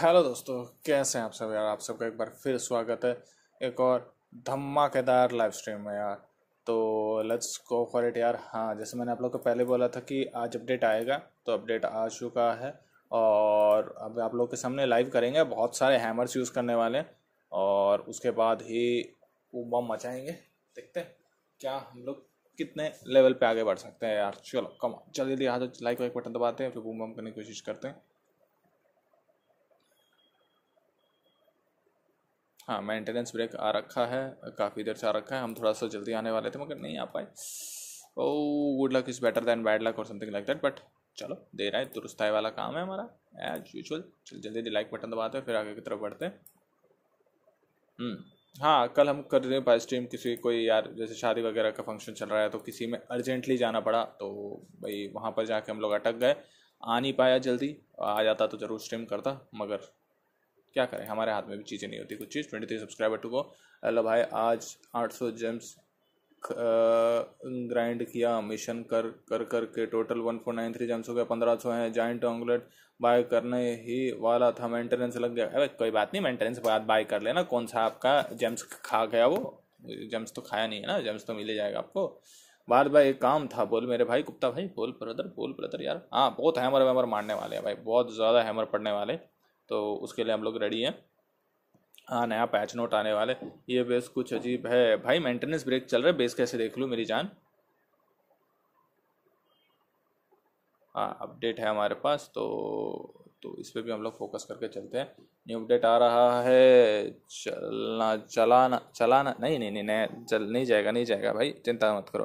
Hello दोस्तों कैसे हैं आप सब यार आप सबका एक बार फिर स्वागत है एक और धमाकेदार लाइव स्ट्रीम में यार तो लेट्स गो फॉर इट यार हाँ जैसे मैंने आप लोग को पहले बोला था कि आज अपडेट आएगा तो अपडेट आ चुका है और अब आप लोग के सामने लाइव करेंगे बहुत सारे हैमर्स यूज़ करने वाले हैं और उसके बाद ही बम मचाएंगे देखते हैं क्या हम लोग कितने लेवल पे आगे बढ़ सकते हैं यार चलो कम जल्दी जल्दी तो लाइक वाइक बटन दबाते हैं फिर बूम बम करने की कोशिश करते हैं हाँ मेंटेनेंस ब्रेक आ रखा है काफ़ी देर से आ रखा है हम थोड़ा सा जल्दी आने वाले थे मगर नहीं आ पाए oh good luck is better than bad luck और समथिंग लाइक दैट बट चलो दे रहा है दुरुस्ताई वाला काम है हमारा एज यूजल चल जल्दी जल्दी लाइक बटन दबाते हैं फिर आगे की तरफ बढ़ते हैं हम्म, हाँ कल हम कर रहे हैं बाई स्ट्रीम किसी कोई यार जैसे शादी वगैरह का फंक्शन चल रहा है तो किसी में अर्जेंटली जाना पड़ा तो भाई वहाँ पर जाके हम लोग अटक गए आ नहीं पाया जल्दी आ जाता तो ज़रूर स्ट्रीम करता मगर क्या करें हमारे हाथ में भी चीज़ें नहीं होती कुछ चीज़ ट्वेंटी थ्री सब्सक्राइबर टू को अल्लाह भाई आज आठ सौ जेम्स ग्राइंड किया मिशन कर कर कर के total one four nine three gems हो गया पंद्रह सौ हैं जॉइंट ऑंगलेट बाय करने ही वाला था मेंटेनेंस लग गया अरे कोई बात नहीं मेंटेनेंस बाद बाय कर लेना कौन सा आपका जेम्स खा गया वो जेम्स तो खाया नहीं है ना जेम्स तो मिले जाएगा आपको बाद भाई एक काम था बोल मेरे भाई गुप्ता भाई बोल ब्रदर बोल ब्रदर यार हाँ बहुत हैमर वैमर मारने वाले हैं भाई बहुत ज़्यादा हैमर पड़ने वाले तो उसके लिए हम लोग रेडी हैं हाँ नया पैच नोट आने वाले ये बेस कुछ अजीब है भाई मेंटेनेंस ब्रेक चल रहा है बेस कैसे देख लूँ मेरी जान हाँ अपडेट है हमारे पास तो तो इस पर भी हम लोग फोकस करके चलते हैं न्यू अपडेट आ रहा है चलना चलाना चलाना नहीं नहीं नहीं नहीं चल नहीं जाएगा नहीं जाएगा भाई चिंता मत करो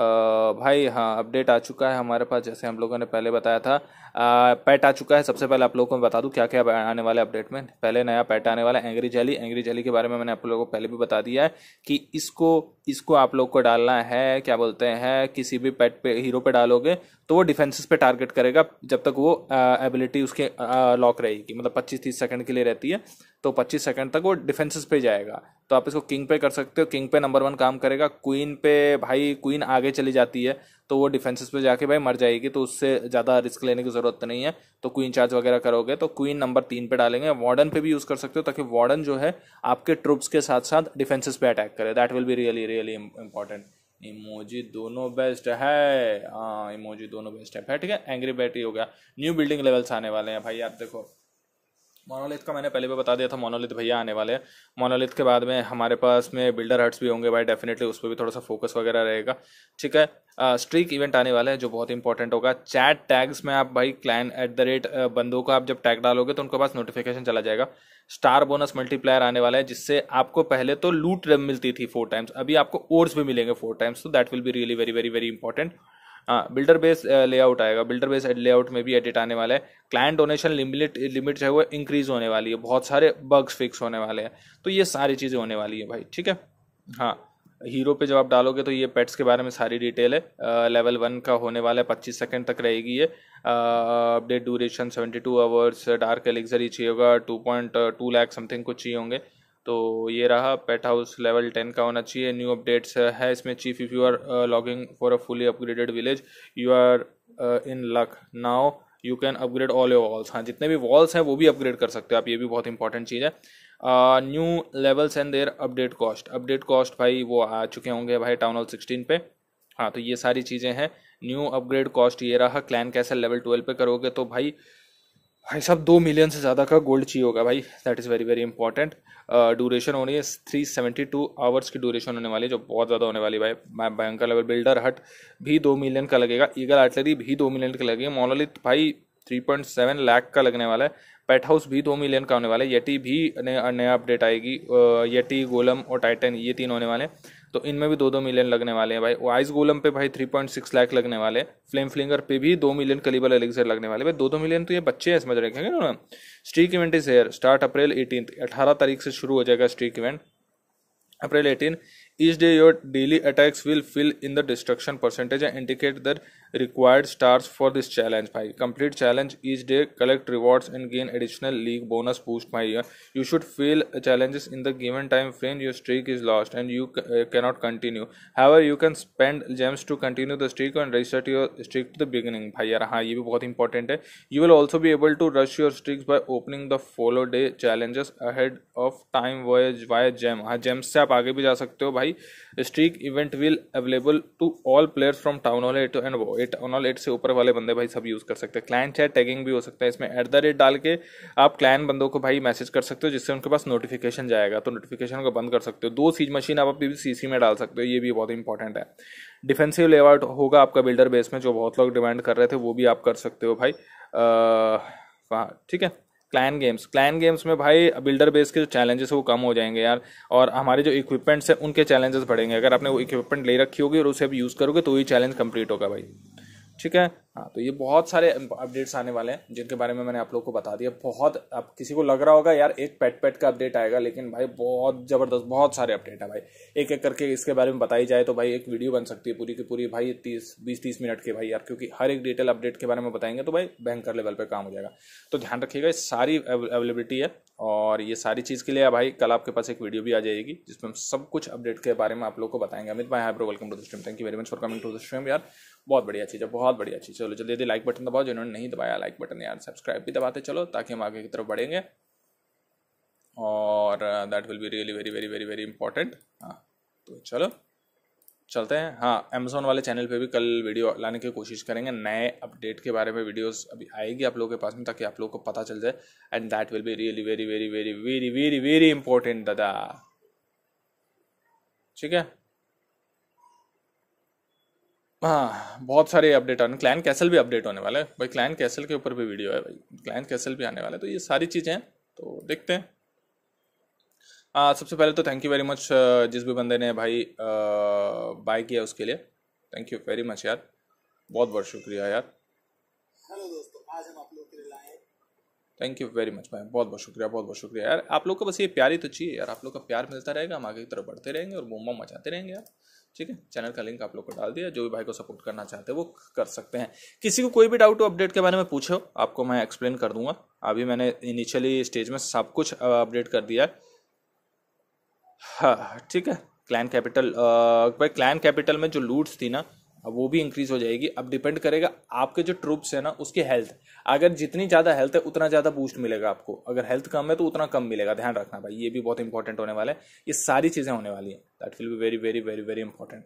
आ, भाई हाँ अपडेट आ चुका है हमारे पास जैसे हम लोगों ने पहले बताया था पैट आ चुका है सबसे पहले आप लोगों को मैं बता दूं क्या क्या आने वाले अपडेट में पहले नया पैट आने वाला है एंग्री जैली एंग्री जैली के बारे में मैंने आप लोगों को पहले भी बता दिया है कि इसको इसको आप लोग को डालना है क्या बोलते हैं किसी भी पैट पे हीरो पे डालोगे तो वो डिफेंसिस पे टारगेट करेगा जब तक वो एबिलिटी उसके लॉक रहेगी मतलब पच्चीस तीस सेकंड के लिए रहती है तो पच्चीस सेकंड तक वो डिफेंसिस पे जाएगा तो आप इसको किंग पे कर सकते हो किंग पे नंबर वन काम करेगा क्वीन पे भाई क्वीन आगे चली जाती है तो वो डिफेंसिस पे जाके भाई मर जाएगी तो उससे ज़्यादा रिस्क लेने की ज़रूरत नहीं है तो क्वीन चार्ज वगैरह करोगे तो क्वीन नंबर तीन पे डालेंगे वार्डन पे भी यूज़ कर सकते हो ताकि वार्डन जो है आपके ट्रुप्स के साथ साथ डिफेंसिस पे अटैक करे that will be really really important emoji दोनों बेस्ट है हाँ इमोजी दोनों बेस्ट है ठीक है एंग्री बैटरी हो गया न्यू बिल्डिंग लेवल्स आने वाले हैं भाई आप देखो मोनोलिथ का मैंने पहले भी बता दिया था मोनोलिथ भैया आने वाले हैं मोनोलिथ के बाद में हमारे पास में बिल्डर हट्स भी होंगे भाई डेफिनेटली उस पर भी थोड़ा सा फोकस वगैरह रहेगा ठीक है स्ट्रीक इवेंट आने वाला है जो बहुत इंपॉर्टेंट होगा चैट टैग्स में आप भाई क्लाइन एट द रेट बंदों को आप जब टैग डालोगे तो उनके पास नोटिफिकेशन चला जाएगा स्टार बोनस मल्टीप्लायर आने वाला है जिससे आपको पहले तो लूट मिलती थी फोर टाइम्स अभी आपको ओर्स भी मिलेंगे फोर टाइम्स तो that will be really very very very important हाँ बिल्डर बेस लेआउट आएगा बिल्डर बेस लेआउट में भी एडिट आने वाला है क्लाइंट डोनेशन लिमिट लिमिट जो है वो इंक्रीज होने वाली है बहुत सारे बग्स फिक्स होने वाले हैं तो ये सारी चीज़ें होने वाली है भाई ठीक है हाँ हीरो पे जब आप डालोगे तो ये पेट्स के बारे में सारी डिटेल है आ, लेवल वन का होने वाला है पच्चीस सेकेंड तक रहेगी ये update duration seventy two hours dark elixir ही चाहिए होगा two point two lakh something कुछ चाहिए होंगे तो ये रहा पेट हाउस लेवल टेन का होना चाहिए न्यू अपडेट्स है इसमें chief if you are logging for a fully upgraded village you are in luck now you can upgrade all your walls हाँ जितने भी वॉल्स हैं वो भी अपग्रेड कर सकते हो आप ये भी बहुत इंपॉर्टेंट चीज़ है new levels and their update cost update cost भाई वो आ चुके होंगे भाई टाउन हॉल सिक्सटीन पे हाँ तो ये सारी चीज़ें हैं न्यू अपग्रेड कॉस्ट ये रहा क्लैन कैसे लेवल ट्वेल्व पे करोगे तो भाई भाई साहब दो मिलियन से ज़्यादा का गोल्ड चाहिए होगा भाई that is very very important duration होनी है थ्री सेवेंटी टू आवर्स की ड्यूरेशन होने वाली है जो बहुत ज़्यादा होने वाली भाई भयंकर लेवल बिल्डर हट भी दो मिलियन का लगेगा ईगल आर्टलरी भी दो मिलियन का लगेगा मोनोलिथ भाई थ्री पॉइंट सेवन लैक का लगने वाला है पेट हाउस भी दो मिलियन का होने वाला है येटी भी नया अपडेट आएगी येटी uh, गोलम और टाइटन ये तीन होने वाले हैं तो इनमें भी दो दो मिलियन लगने वाले हैं भाई वाइस गोलम पे भाई थ्री पॉइंट सिक्स लाख लगने वाले फ्लेम फ्लिंगर पे भी दो मिलियन कलीबल एलिक्सर लगने वाले भाई दो दो मिलियन तो ये बच्चे हैं समझ रखेंगे ना streak event is here start April eighteen अठारह तारीख से शुरू हो जाएगा streak event April eighteen each day your daily attacks will fill in the destruction percentage and indicate the required stars for this challenge by complete challenge each day collect rewards and gain additional league bonus boost by year you should fail challenges in the given time frame your streak is lost and you uh, cannot continue however you can spend gems to continue the streak and reset your streak to the beginning bhai yaar ha ye bhi important you will also be able to rush your streaks by opening the follow day challenges ahead of time voyage via gem ha gems se aap aage bhi ja sakte ho bhai streak event will available to all players from town hall 8 and eight all eight से ऊपर वाले बंदे भाई सब use कर सकते हैं client chat tagging भी हो सकता है इसमें एट द रेट डाल के आप क्लाइंट बंदों को भाई मैसेज कर सकते हो जिससे उनके पास नोटिफिकेशन जाएगा तो नोटिफिकेशन को बंद कर सकते हो दो सीज मशीन आप भी सी में डाल सकते हो ये भी बहुत इंपॉर्टेंट है डिफेंसिव लेआउट होगा आपका बिल्डर बेस में जो बहुत लोग डिमांड कर रहे थे वो भी आप कर सकते हो भाई हाँ, ठीक है क्लैन गेम्स क्लैन गेम्स में भाई बिल्डर बेस के जो चैलेंजेस वो कम हो जाएंगे यार और हमारे जो इक्विपमेंट्स हैं उनके चैलेंजेस बढ़ेंगे अगर आपने वो इक्विपमेंट ले रखी होगी और उसे अब यूज़ करोगे तो वही चैलेंज कंप्लीट होगा भाई ठीक है हाँ तो ये बहुत सारे अपडेट्स आने वाले हैं जिनके बारे में मैंने आप लोग को बता दिया बहुत आप किसी को लग रहा होगा यार एक पेट पेट का अपडेट आएगा लेकिन भाई बहुत ज़बरदस्त बहुत सारे अपडेट है भाई एक एक करके इसके बारे में बताई जाए तो भाई एक वीडियो बन सकती है पूरी की पूरी भाई तीस बीस तीस मिनट के भाई यार क्योंकि हर एक डिटेल अपडेट के बारे में बताएंगे तो भाई भयंकर लेवल पर काम हो जाएगा तो ध्यान रखिएगा सारी अवेलेबिलिटी है और ये सारी चीज़ के लिए भाई कल आपके पास एक वीडियो भी आ जाएगी जिसमें हम सब कुछ अपडेट के बारे में आप लोग को बताएंगे अमित भाई hi bro welcome to the stream thank you very much for coming to the stream यार बहुत बढ़िया चीज़ है बहुत बढ़िया चीज़ चलो जल्दी जल्दी लाइक बटन दबाओ जिन्होंने नहीं दबाया लाइक बटन यार सब्सक्राइब भी दबाते चलो ताकि हम आगे की तरफ बढ़ेंगे और that will be really very very very very important हाँ तो चलो चलते हैं हाँ अमेजोन वाले चैनल पे भी कल वीडियो लाने की कोशिश करेंगे नए अपडेट के बारे में वीडियोस अभी आएगी आप लोगों के पास में ताकि आप लोगों को पता चल जाए and that will be really very very very very very very important दादा ठीक है हाँ बहुत सारे अपडेट आने क्लैन कैसल भी अपडेट होने वाला है भाई क्लैन कैसल के ऊपर भी वीडियो है भाई क्लैन कैसल भी आने वाला है तो ये सारी चीज़ें हैं तो देखते हैं हाँ सबसे पहले तो थैंक यू वेरी मच जिस भी बंदे ने भाई बाय किया उसके लिए थैंक यू वेरी मच यार बहुत बहुत शुक्रिया यार हेलो दोस्तों आज हम आप लोग के लिए थैंक यू वेरी मच भाई बहुत बहुत शुक्रिया बहुत बहुत शुक्रिया यार आप लोग को बस ये प्यार ही तो चाहिए यार आप लोग का प्यार मिलता रहेगा हम आगे की तरफ बढ़ते रहेंगे और मोमा मचाते रहेंगे यार ठीक है चैनल का लिंक आप लोग को डाल दिया जो भी भाई को सपोर्ट करना चाहते हैं वो कर सकते हैं किसी को कोई भी डाउट हो अपडेट के बारे में पूछो आपको मैं एक्सप्लेन कर दूंगा अभी मैंने इनिशियली स्टेज में सब कुछ अपडेट कर दिया है हाँ ठीक है क्लैन कैपिटल भाई क्लैन कैपिटल में जो लूट्स थी ना अब वो भी इंक्रीज हो जाएगी अब डिपेंड करेगा आपके जो ट्रूप्स है ना उसकी हेल्थ अगर जितनी ज़्यादा हेल्थ है उतना ज़्यादा बूस्ट मिलेगा आपको अगर हेल्थ कम है तो उतना कम मिलेगा ध्यान रखना भाई ये भी बहुत इंपॉर्टेंट होने वाला है ये सारी चीज़ें होने वाली है that will be very very very very important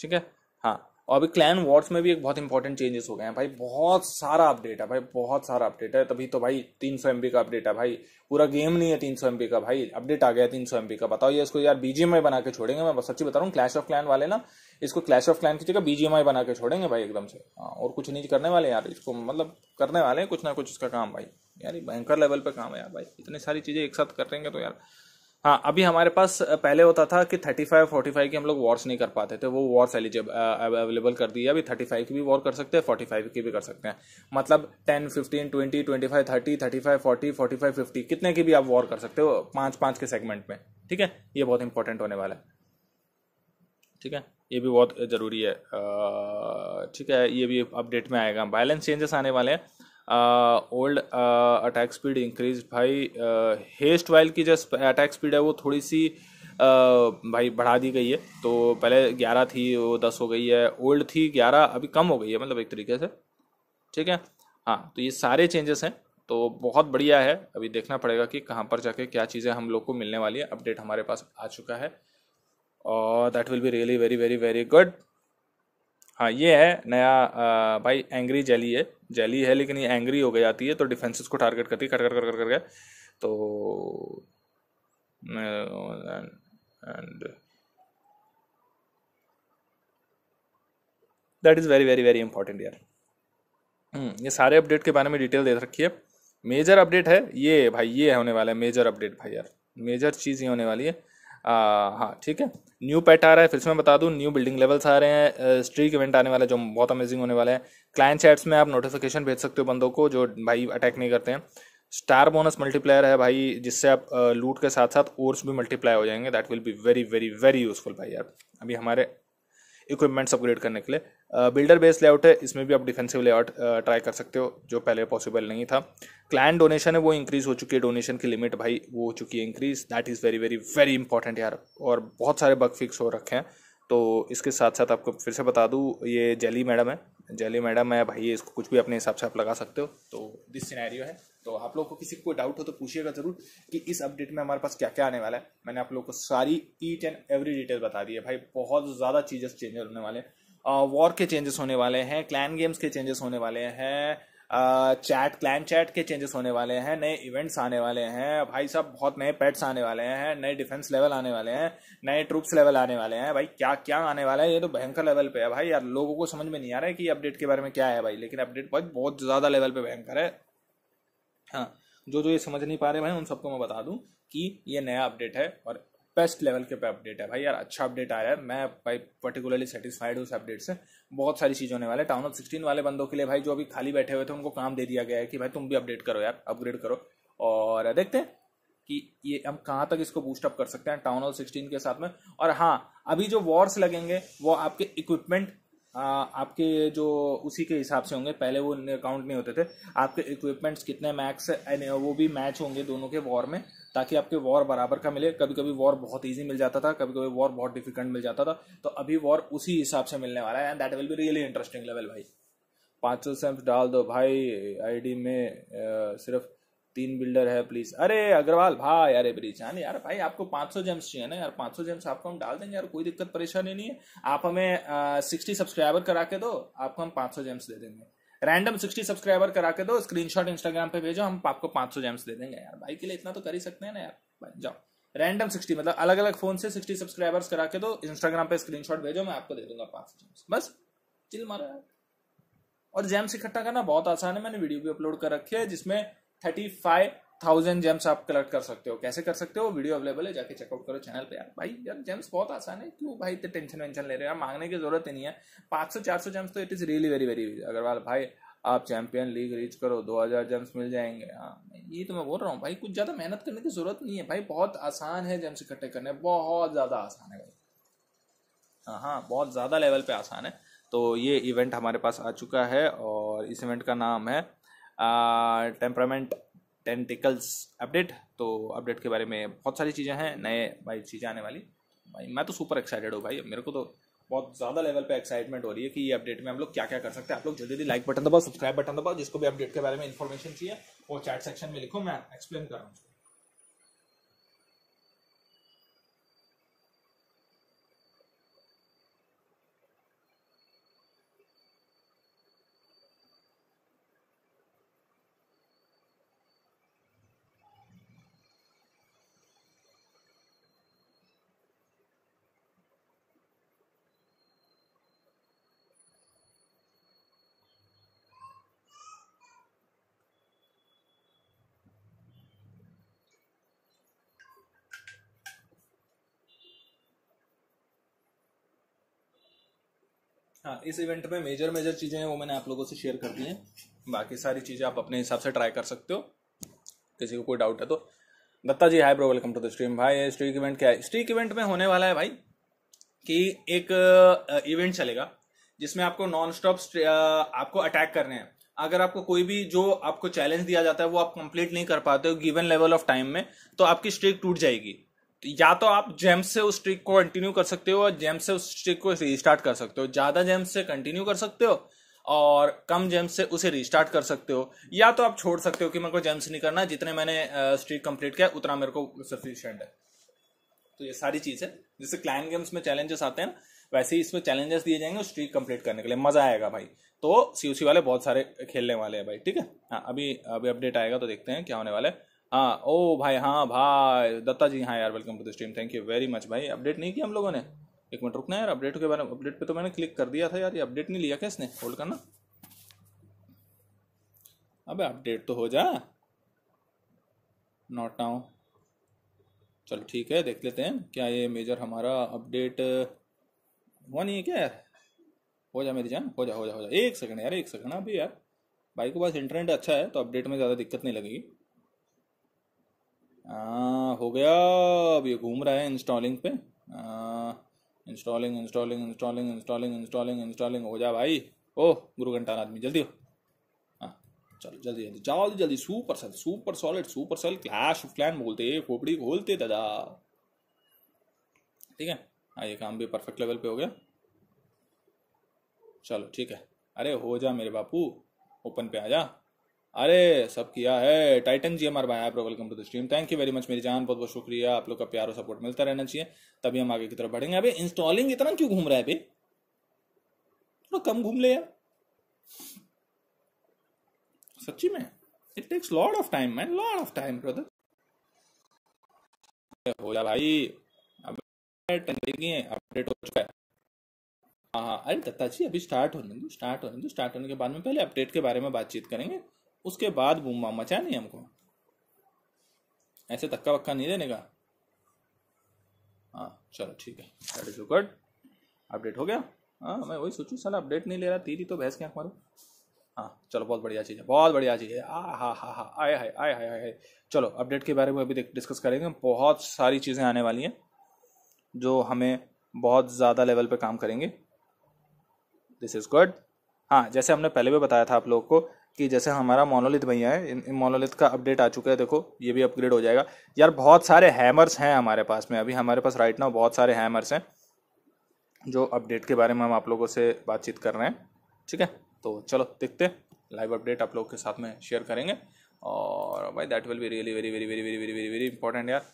ठीक है हाँ और अभी क्लैन वॉर्स में भी एक बहुत इंपॉर्टेंट चेंजेस हो गए हैं भाई बहुत सारा अपडेट है भाई बहुत सारा अपडेट है तभी तो भाई तीन सौ का अपडेट है भाई पूरा गेम नहीं है तीन सौ का भाई अपडेट आ गया तीन सौ का बताओ ये इसको यार बीजीएमआई बना के छोड़ेंगे मैं सच्ची बता रहा हूँ क्लैश ऑफ क्लैन वाले ना इसको क्लैश ऑफ क्लैन की जगह बीजीएमआई बना के छोड़ेंगे भाई एकदम से हाँ, और कुछ नहीं करने वाले यार इसको मतलब करने वाले हैं कुछ ना कुछ इसका काम भाई यार भयंकर लेवल पर काम है यार भाई इतनी सारी चीज़ें एक साथ कर तो यार हाँ अभी हमारे पास पहले होता था कि थर्टी फाइव फोर्टी फाइव की हम लोग वॉर्स नहीं कर पाते थे वो वॉर्स एलिजिबल अवेलेबल कर दी है अभी थर्टी फाइव की भी वॉर कर सकते हैं फोर्टी फाइव की भी कर सकते हैं मतलब ten fifteen twenty twenty five thirty thirty five forty forty five fifty कितने की भी आप वॉर कर सकते हो पांच पांच के सेगमेंट में ठीक है ये बहुत इंपॉर्टेंट होने वाला है ठीक है ये भी बहुत ज़रूरी है ठीक है ये भी अपडेट में आएगा बैलेंस चेंजेस आने वाले हैं ओल्ड अटैक स्पीड इंक्रीज भाई हेस्ट वाइल की जो अटैक स्पीड है वो थोड़ी सी भाई बढ़ा दी गई है तो पहले ग्यारह थी वो दस हो गई है ओल्ड थी ग्यारह अभी कम हो गई है मतलब एक तरीके से ठीक है हाँ तो ये सारे चेंजेस हैं तो बहुत बढ़िया है अभी देखना पड़ेगा कि कहाँ पर जाके क्या चीज़ें हम लोग को मिलने वाली है अपडेट हमारे पास आ चुका है और that will be really very very very good हाँ ये है नया आ, भाई एंग्री जेली है जैली है लेकिन ये एंग्री हो गई आती है तो डिफेंसेस को टारगेट करती है कर कर कर करके तो and that is very very very important यार हम्म, ये सारे अपडेट के बारे में डिटेल दे रखी है मेजर अपडेट है ये भाई ये होने वाला है मेजर अपडेट भाई यार मेजर चीज़ ये होने वाली है हाँ ठीक है न्यू पेट आ रहा है फिर से मैं बता दूँ न्यू बिल्डिंग लेवल्स आ रहे हैं स्ट्रीक इवेंट आने वाला है जो बहुत अमेजिंग होने वाला है क्लाइंट चैट्स में आप नोटिफिकेशन भेज सकते हो बंदों को जो भाई अटैक नहीं करते हैं स्टार बोनस मल्टीप्लायर है भाई जिससे आप लूट के साथ साथ ओर्स भी मल्टीप्लाई हो जाएंगे that will be very very very useful भाई यार अभी हमारे इक्विपमेंट्स अपग्रेड करने के लिए बिल्डर बेस लेआउट है इसमें भी आप डिफेंसिव लेआउट ट्राई कर सकते हो जो पहले पॉसिबल नहीं था क्लाइंट डोनेशन है वो इंक्रीज़ हो चुकी है डोनेशन की लिमिट भाई वो हो चुकी है increase that is very very very important यार और बहुत सारे बग फिक्स हो रखे हैं तो इसके साथ साथ आपको फिर से बता दूँ ये जेली मैडम है जेली मैडम है भाई इसको कुछ भी अपने हिसाब से आप लगा सकते हो तो दिस सिनेरियो है तो आप लोग को किसी को डाउट हो तो पूछिएगा ज़रूर कि इस अपडेट में हमारे पास क्या क्या आने वाला है मैंने आप लोग को सारी ईच एंड एवरी डिटेल बता दी है भाई बहुत ज़्यादा चीज़ेस चेंज होने वाले हैं वॉर के चेंजेस होने वाले हैं क्लैन गेम्स के चेंजेस होने वाले हैं चैट क्लैन चैट के चेंजेस होने वाले हैं नए इवेंट्स आने वाले हैं भाई साहब बहुत नए पेट्स आने वाले हैं नए डिफेंस लेवल आने वाले हैं नए ट्रूप्स लेवल आने वाले हैं भाई क्या क्या आने वाला है ये तो भयंकर लेवल पे है भाई यार लोगों को समझ में नहीं आ रहा है कि अपडेट के बारे में क्या है भाई लेकिन अपडेट भाई बहुत ज़्यादा लेवल पे भयंकर है हाँ जो जो ये समझ नहीं पा रहे भाई उन सबको मैं बता दूं कि ये नया अपडेट है और बेस्ट लेवल के पे अपडेट है भाई यार अच्छा अपडेट आया है मैं भाई पर्टिकुलरली सेटिस्फाइड हूँ उस अपडेट से बहुत सारी चीज़ होने वाले टाउन ऑफ सिक्सटीन वाले बंदों के लिए भाई जो अभी खाली बैठे हुए थे उनको काम दे दिया गया है कि भाई तुम भी अपडेट करो यार अपग्रेड करो और देखते हैं कि ये हम कहाँ तक इसको बूस्टअप कर सकते हैं टाउन ऑफ सिक्सटीन के साथ में और हाँ अभी जो वॉर्स लगेंगे वो आपके इक्विपमेंट आपके जो उसी के हिसाब से होंगे पहले वो अकाउंट नहीं होते थे आपके इक्विपमेंट्स कितने मैक्स वो भी मैच होंगे दोनों के वॉर में ताकि आपके वॉर बराबर का मिले कभी कभी वॉर बहुत ईजी मिल जाता था कभी कभी वॉर बहुत डिफिकल्ट मिल जाता था तो अभी वॉर उसी हिसाब से मिलने वाला है and that will be really interesting level भाई पाँच सौ सेम्स डाल दो भाई आईडी में आ, सिर्फ तीन बिल्डर है प्लीज अरे अग्रवाल भाई अरे ब्रीजान यार भाई आपको 500 जेम्स चाहिए ना यार 500 जेम्स आपको हम डाल देंगे यार कोई दिक्कत परेशानी नहीं है आप हमें सिक्सटी सब्सक्राइबर करा के दो आपको हम 500 जेम्स दे देंगे रैंडम सिक्सटी सब्सक्राइबर करा के दो स्क्रीनशॉट इंस्टाग्राम पे भेजो हम आपको पांच सौ जेम्स दे देंगे यार भाई के लिए इतना तो कर ही सकते हैं ना यार भाई जाओ रैंडम सिक्सटी मतलब अलग अलग फोन से सिक्सटी सब्सक्राइबर्स करा के दो इंस्टाग्राम पे स्क्रीनशॉट भेजो मैं आपको दे दूंगा पांच सौ जेम्स बस चिल मारो यार और जेम्स इकट्ठा करना बहुत आसान है मैंने वीडियो भी अपलोड कर रखी है जिसमें थर्टी फाइव थाउजेंड जेम्स आप कलेक्ट कर सकते हो कैसे कर सकते हो वीडियो अवेलेबल है जाके चेकआउट करो चैनल पे यार भाई यार जेम्स बहुत आसान है क्यों भाई इतने टेंशन वेंशन ले रहे हो मांगने की जरूरत ही नहीं है पाँच सौ चार सौ जेम्स तो it is really very very Agarwal भाई आप चैंपियन लीग रीच करो दो हजार जेम्स मिल जाएंगे हाँ ये तो मैं बोल रहा हूँ भाई कुछ ज़्यादा मेहनत करने की जरूरत नहीं है भाई बहुत आसान है जेम्स इकट्ठे करने बहुत ज़्यादा आसान है भाई हाँ हाँ बहुत ज़्यादा लेवल पे आसान है तो ये इवेंट हमारे पास आ चुका है और इस इवेंट का नाम है टेम्परामेंट टेंटिकल्स अपडेट तो अपडेट के बारे में बहुत सारी चीज़ें हैं नए भाई चीज़ें आने वाली भाई मैं तो सुपर एक्साइटेड हूँ भाई मेरे को तो बहुत ज़्यादा लेवल पे एक्साइटमेंट हो रही है कि ये अपडेट में हम लोग क्या क्या कर सकते हैं आप लोग जल्दी जल्दी लाइक बटन दबाओ सब्सक्राइब बटन दबाओ जिसको भी अपडेट के बारे में इन्फॉर्मेशन चाहिए वो चैट सेक्शन में लिखो मैं एक्सप्लेन कर रहा हूँ हाँ इस इवेंट में मेजर मेजर चीज़ें हैं वो मैंने आप लोगों से शेयर कर दी हैं बाकी सारी चीज़ें आप अपने हिसाब से ट्राई कर सकते हो किसी को कोई डाउट है तो Datta ji hi bro welcome to the stream भाई स्ट्रीक इवेंट क्या है स्ट्रीक इवेंट में होने वाला है भाई कि एक इवेंट चलेगा जिसमें आपको नॉन स्टॉप आपको अटैक करने हैं अगर आपको कोई भी जो आपको चैलेंज दिया जाता है वो आप कंप्लीट नहीं कर पाते हो गिवन लेवल ऑफ टाइम में तो आपकी स्ट्रीक टूट जाएगी या तो आप जेम्स से उस ट्रिक को कंटिन्यू कर सकते हो और जेम्स से उस ट्रिक को रिस्टार्ट कर सकते हो ज़्यादा जेम्स से कंटिन्यू कर सकते हो और कम जेम्स से उसे रिस्टार्ट कर सकते हो या तो आप छोड़ सकते हो कि मेरे को जेम्स नहीं करना जितने मैंने स्ट्रीक कंप्लीट किया उतना मेरे को सफिशियंट है तो ये सारी चीज़ है जैसे क्लाइन गेम्स में चैलेंजेस आते हैं ना वैसे ही इसमें चैलेंजेस दिए जाएंगे स्ट्रीक कंप्लीट करने के लिए मज़ा आएगा भाई तो सी वाले बहुत सारे खेलने वाले हैं भाई ठीक है हाँ अभी अभी अपडेट आएगा तो देखते हैं क्या होने वाला है हाँ ओ भाई हाँ भाई दत्ता जी हाँ यार welcome to the stream thank you very much भाई अपडेट नहीं किया हम लोगों ने एक मिनट रुकना यार अपडेट के बारे में अपडेट पे तो मैंने क्लिक कर दिया था यार ये अपडेट नहीं लिया क्या इसने होल्ड करना अबे अपडेट तो हो जा नॉट नाउ चलो ठीक है देख लेते हैं क्या ये मेजर हमारा अपडेट हुआ नहीं है क्या यार हो जा मेरी जान हो जा हो जा हो जा एक सेकंड यार एक सेकंड अभी यार भाई के पास इंटरनेट अच्छा है तो अपडेट में ज़्यादा दिक्कत नहीं लगेगी आ, हो गया अब ये घूम रहा है इंस्टॉलिंग पे installing installing installing installing installing installing हो जा भाई ओह गुरु घंटा आदमी जल्दी हो हाँ चलो जल्दी जल्दी जाओ जल्दी super sale super solid super sale clash of clan बोलते खोपड़ी खोलते दादा ठीक है हाँ ये काम भी परफेक्ट लेवल पे हो गया चलो ठीक है अरे हो जा मेरे बापू ओपन पे आ जा अरे सब किया है टाइटन जी हमारे भाई आप welcome to the stream thank you very much मेरी जान बहुत बहुत शुक्रिया आप लोग का प्यार और सपोर्ट मिलता रहना चाहिए तभी हम आगे की तरफ बढ़ेंगे अभी इंस्टॉलिंग इतना क्यों घूम रहा है भाई थोड़ा कम घूम ले यार सच्ची में it takes lord of time man lord of time brother हो जा भाई अब अपडेट हो चुका है हाँ हाँ अरे दत्ता जी अभी स्टार्ट होने दो स्टार्ट होने दो स्टार्ट होने के बाद में पहले अपडेट के बारे में बातचीत करेंगे उसके बाद बूमा मचा नहीं हमको ऐसे धक्का वक्का नहीं देने का हाँ चलो ठीक है दैट इज गुड अपडेट हो गया हाँ मैं वही सोचू साला अपडेट नहीं ले रहा तीरी तो के क्या मारो हाँ चलो बहुत बढ़िया चीज़ है बहुत बढ़िया चीज़ है आ हा हा हा आए हाय आए हाय आए चलो अपडेट के बारे में अभी डिस्कस करेंगे बहुत सारी चीज़ें आने वाली हैं जो हमें बहुत ज़्यादा लेवल पर काम करेंगे दिस इज़ गुड हाँ जैसे हमने पहले भी बताया था आप लोगों को कि जैसे हमारा मोनोलिथ भैया है इन, मोनोलिथ का अपडेट आ चुका है देखो ये भी अपग्रेड हो जाएगा यार बहुत सारे हैमर्स हैं हमारे पास में अभी हमारे पास राइट ना बहुत सारे हैमर्स हैं जो अपडेट के बारे में हम आप लोगों से बातचीत कर रहे हैं ठीक है तो चलो देखते लाइव अपडेट आप लोग के साथ में शेयर करेंगे और भाई that will be really very very very very very very very important यार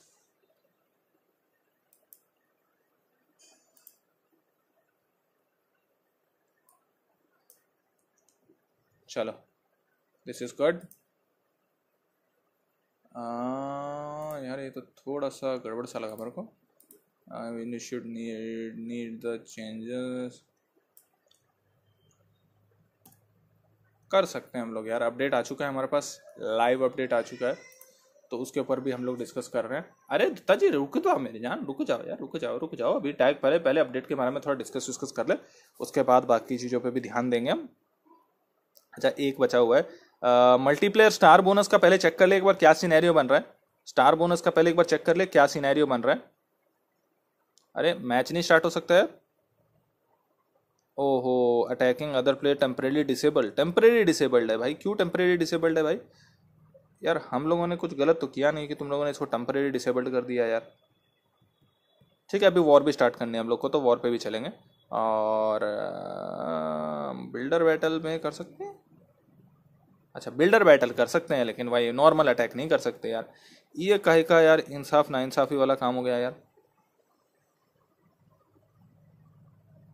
चलो दिस इज गुड यार ये तो थोड़ा सा गड़बड़ सा लगा मेरे को we should need need the changes कर सकते हैं हम लोग यार अपडेट आ चुका है हमारे पास लाइव अपडेट आ चुका है तो उसके ऊपर भी हम लोग डिस्कस कर रहे हैं अरे दत्ता जी रुक दो तो मेरी जान रुक जाओ यार रुक जाओ रुक जाओ अभी टैग पहले पहले अपडेट के बारे में थोड़ा डिस्कस विस्कस कर ले उसके बाद बाकी चीज़ों पे भी ध्यान देंगे हम अच्छा एक बचा हुआ है मल्टीप्लेयर स्टार बोनस का पहले चेक कर ले एक बार क्या सीनैरियो बन रहा है स्टार बोनस का पहले एक बार चेक कर ले क्या सीनैरियो बन रहा है अरे मैच नहीं स्टार्ट हो सकता है ओहो attacking other player temporarily disabled temporarily disabled है भाई क्यों टेम्परेली डिसेबल्ड है भाई यार हम लोगों ने कुछ गलत तो किया नहीं कि तुम लोगों ने इसको टेम्परेली डिसेबल्ड कर दिया यार ठीक है अभी वॉर भी स्टार्ट करनी है हम लोग को तो वॉर पे भी चलेंगे और बिल्डर बैटल में कर सकते हैं अच्छा बिल्डर बैटल कर सकते हैं लेकिन भाई नॉर्मल अटैक नहीं कर सकते यार ये कहे का यार इंसाफ ना इंसाफी वाला काम हो गया यार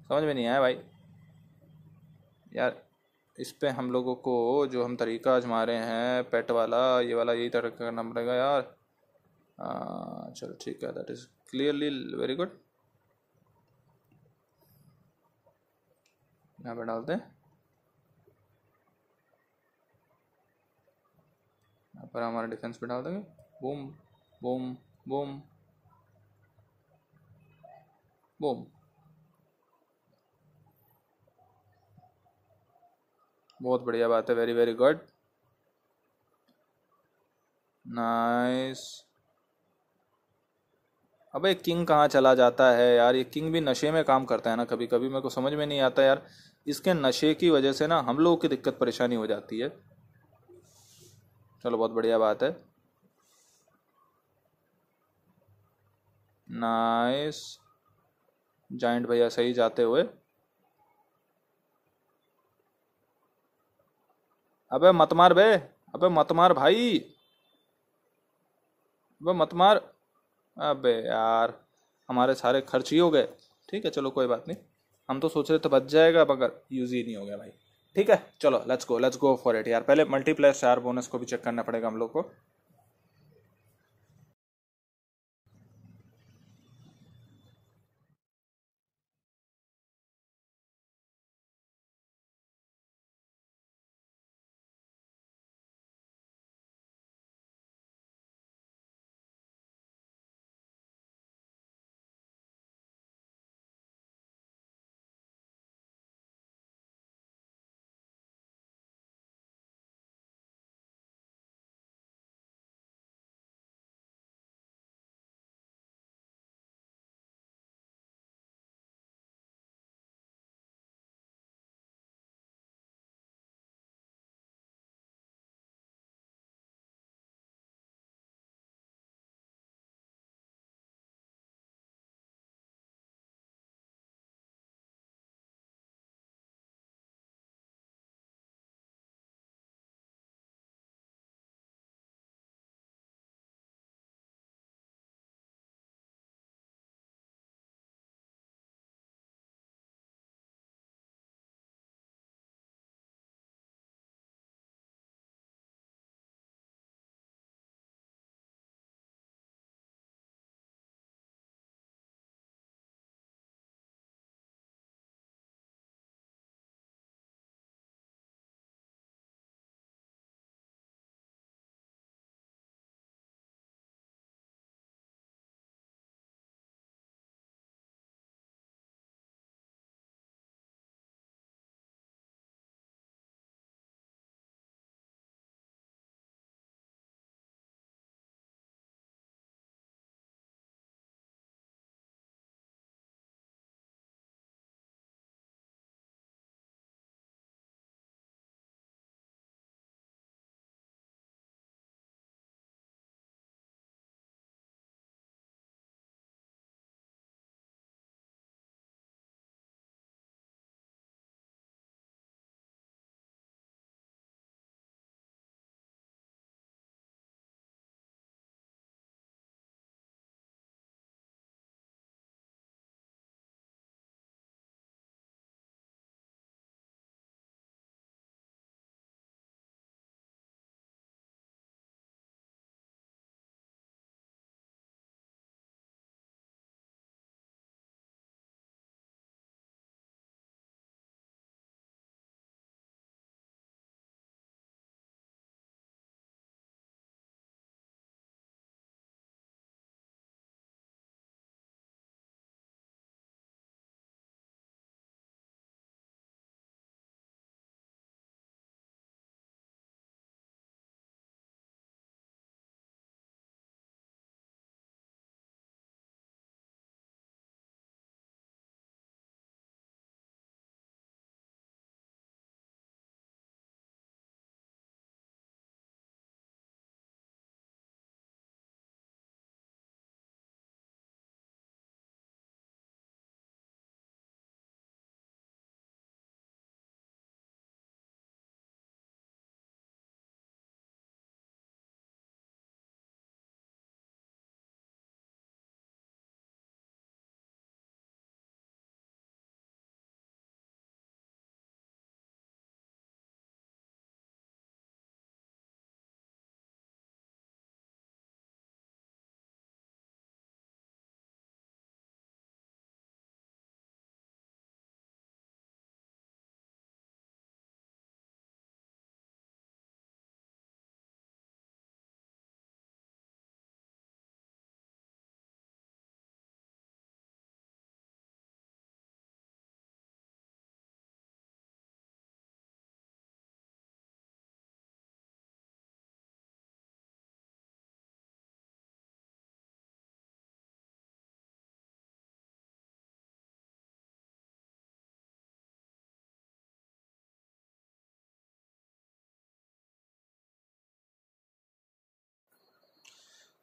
समझ में नहीं आया भाई यार इस पर हम लोगों को जो हम तरीका आजमा रहे हैं पेट वाला ये वाला यही तरीका करना पड़ेगा यार चलो ठीक है that is clearly very good यहाँ पे डालते हैं और हमारा डिफेंस पे डाल देंगे बूम बूम बूम बूम बहुत बढ़िया बात है वेरी वेरी गुड नाइस अबे किंग कहाँ चला जाता है यार ये किंग भी नशे में काम करता है ना कभी कभी मेरे को समझ में नहीं आता यार इसके नशे की वजह से ना हम लोगों की दिक्कत परेशानी हो जाती है चलो बहुत बढ़िया बात है नाइस जॉइंट भैया सही जाते हुए अबे मत मार बे अबे मत मार भाई अबे मत मार अबे यार हमारे सारे खर्च ही हो गए ठीक है चलो कोई बात नहीं हम तो सोच रहे थे बच जाएगा मगर यूज़ ही नहीं हो गया भाई ठीक है चलो let's go let's go for it यार पहले मल्टीप्लाई स्टार बोनस को भी चेक करना पड़ेगा हम लोग को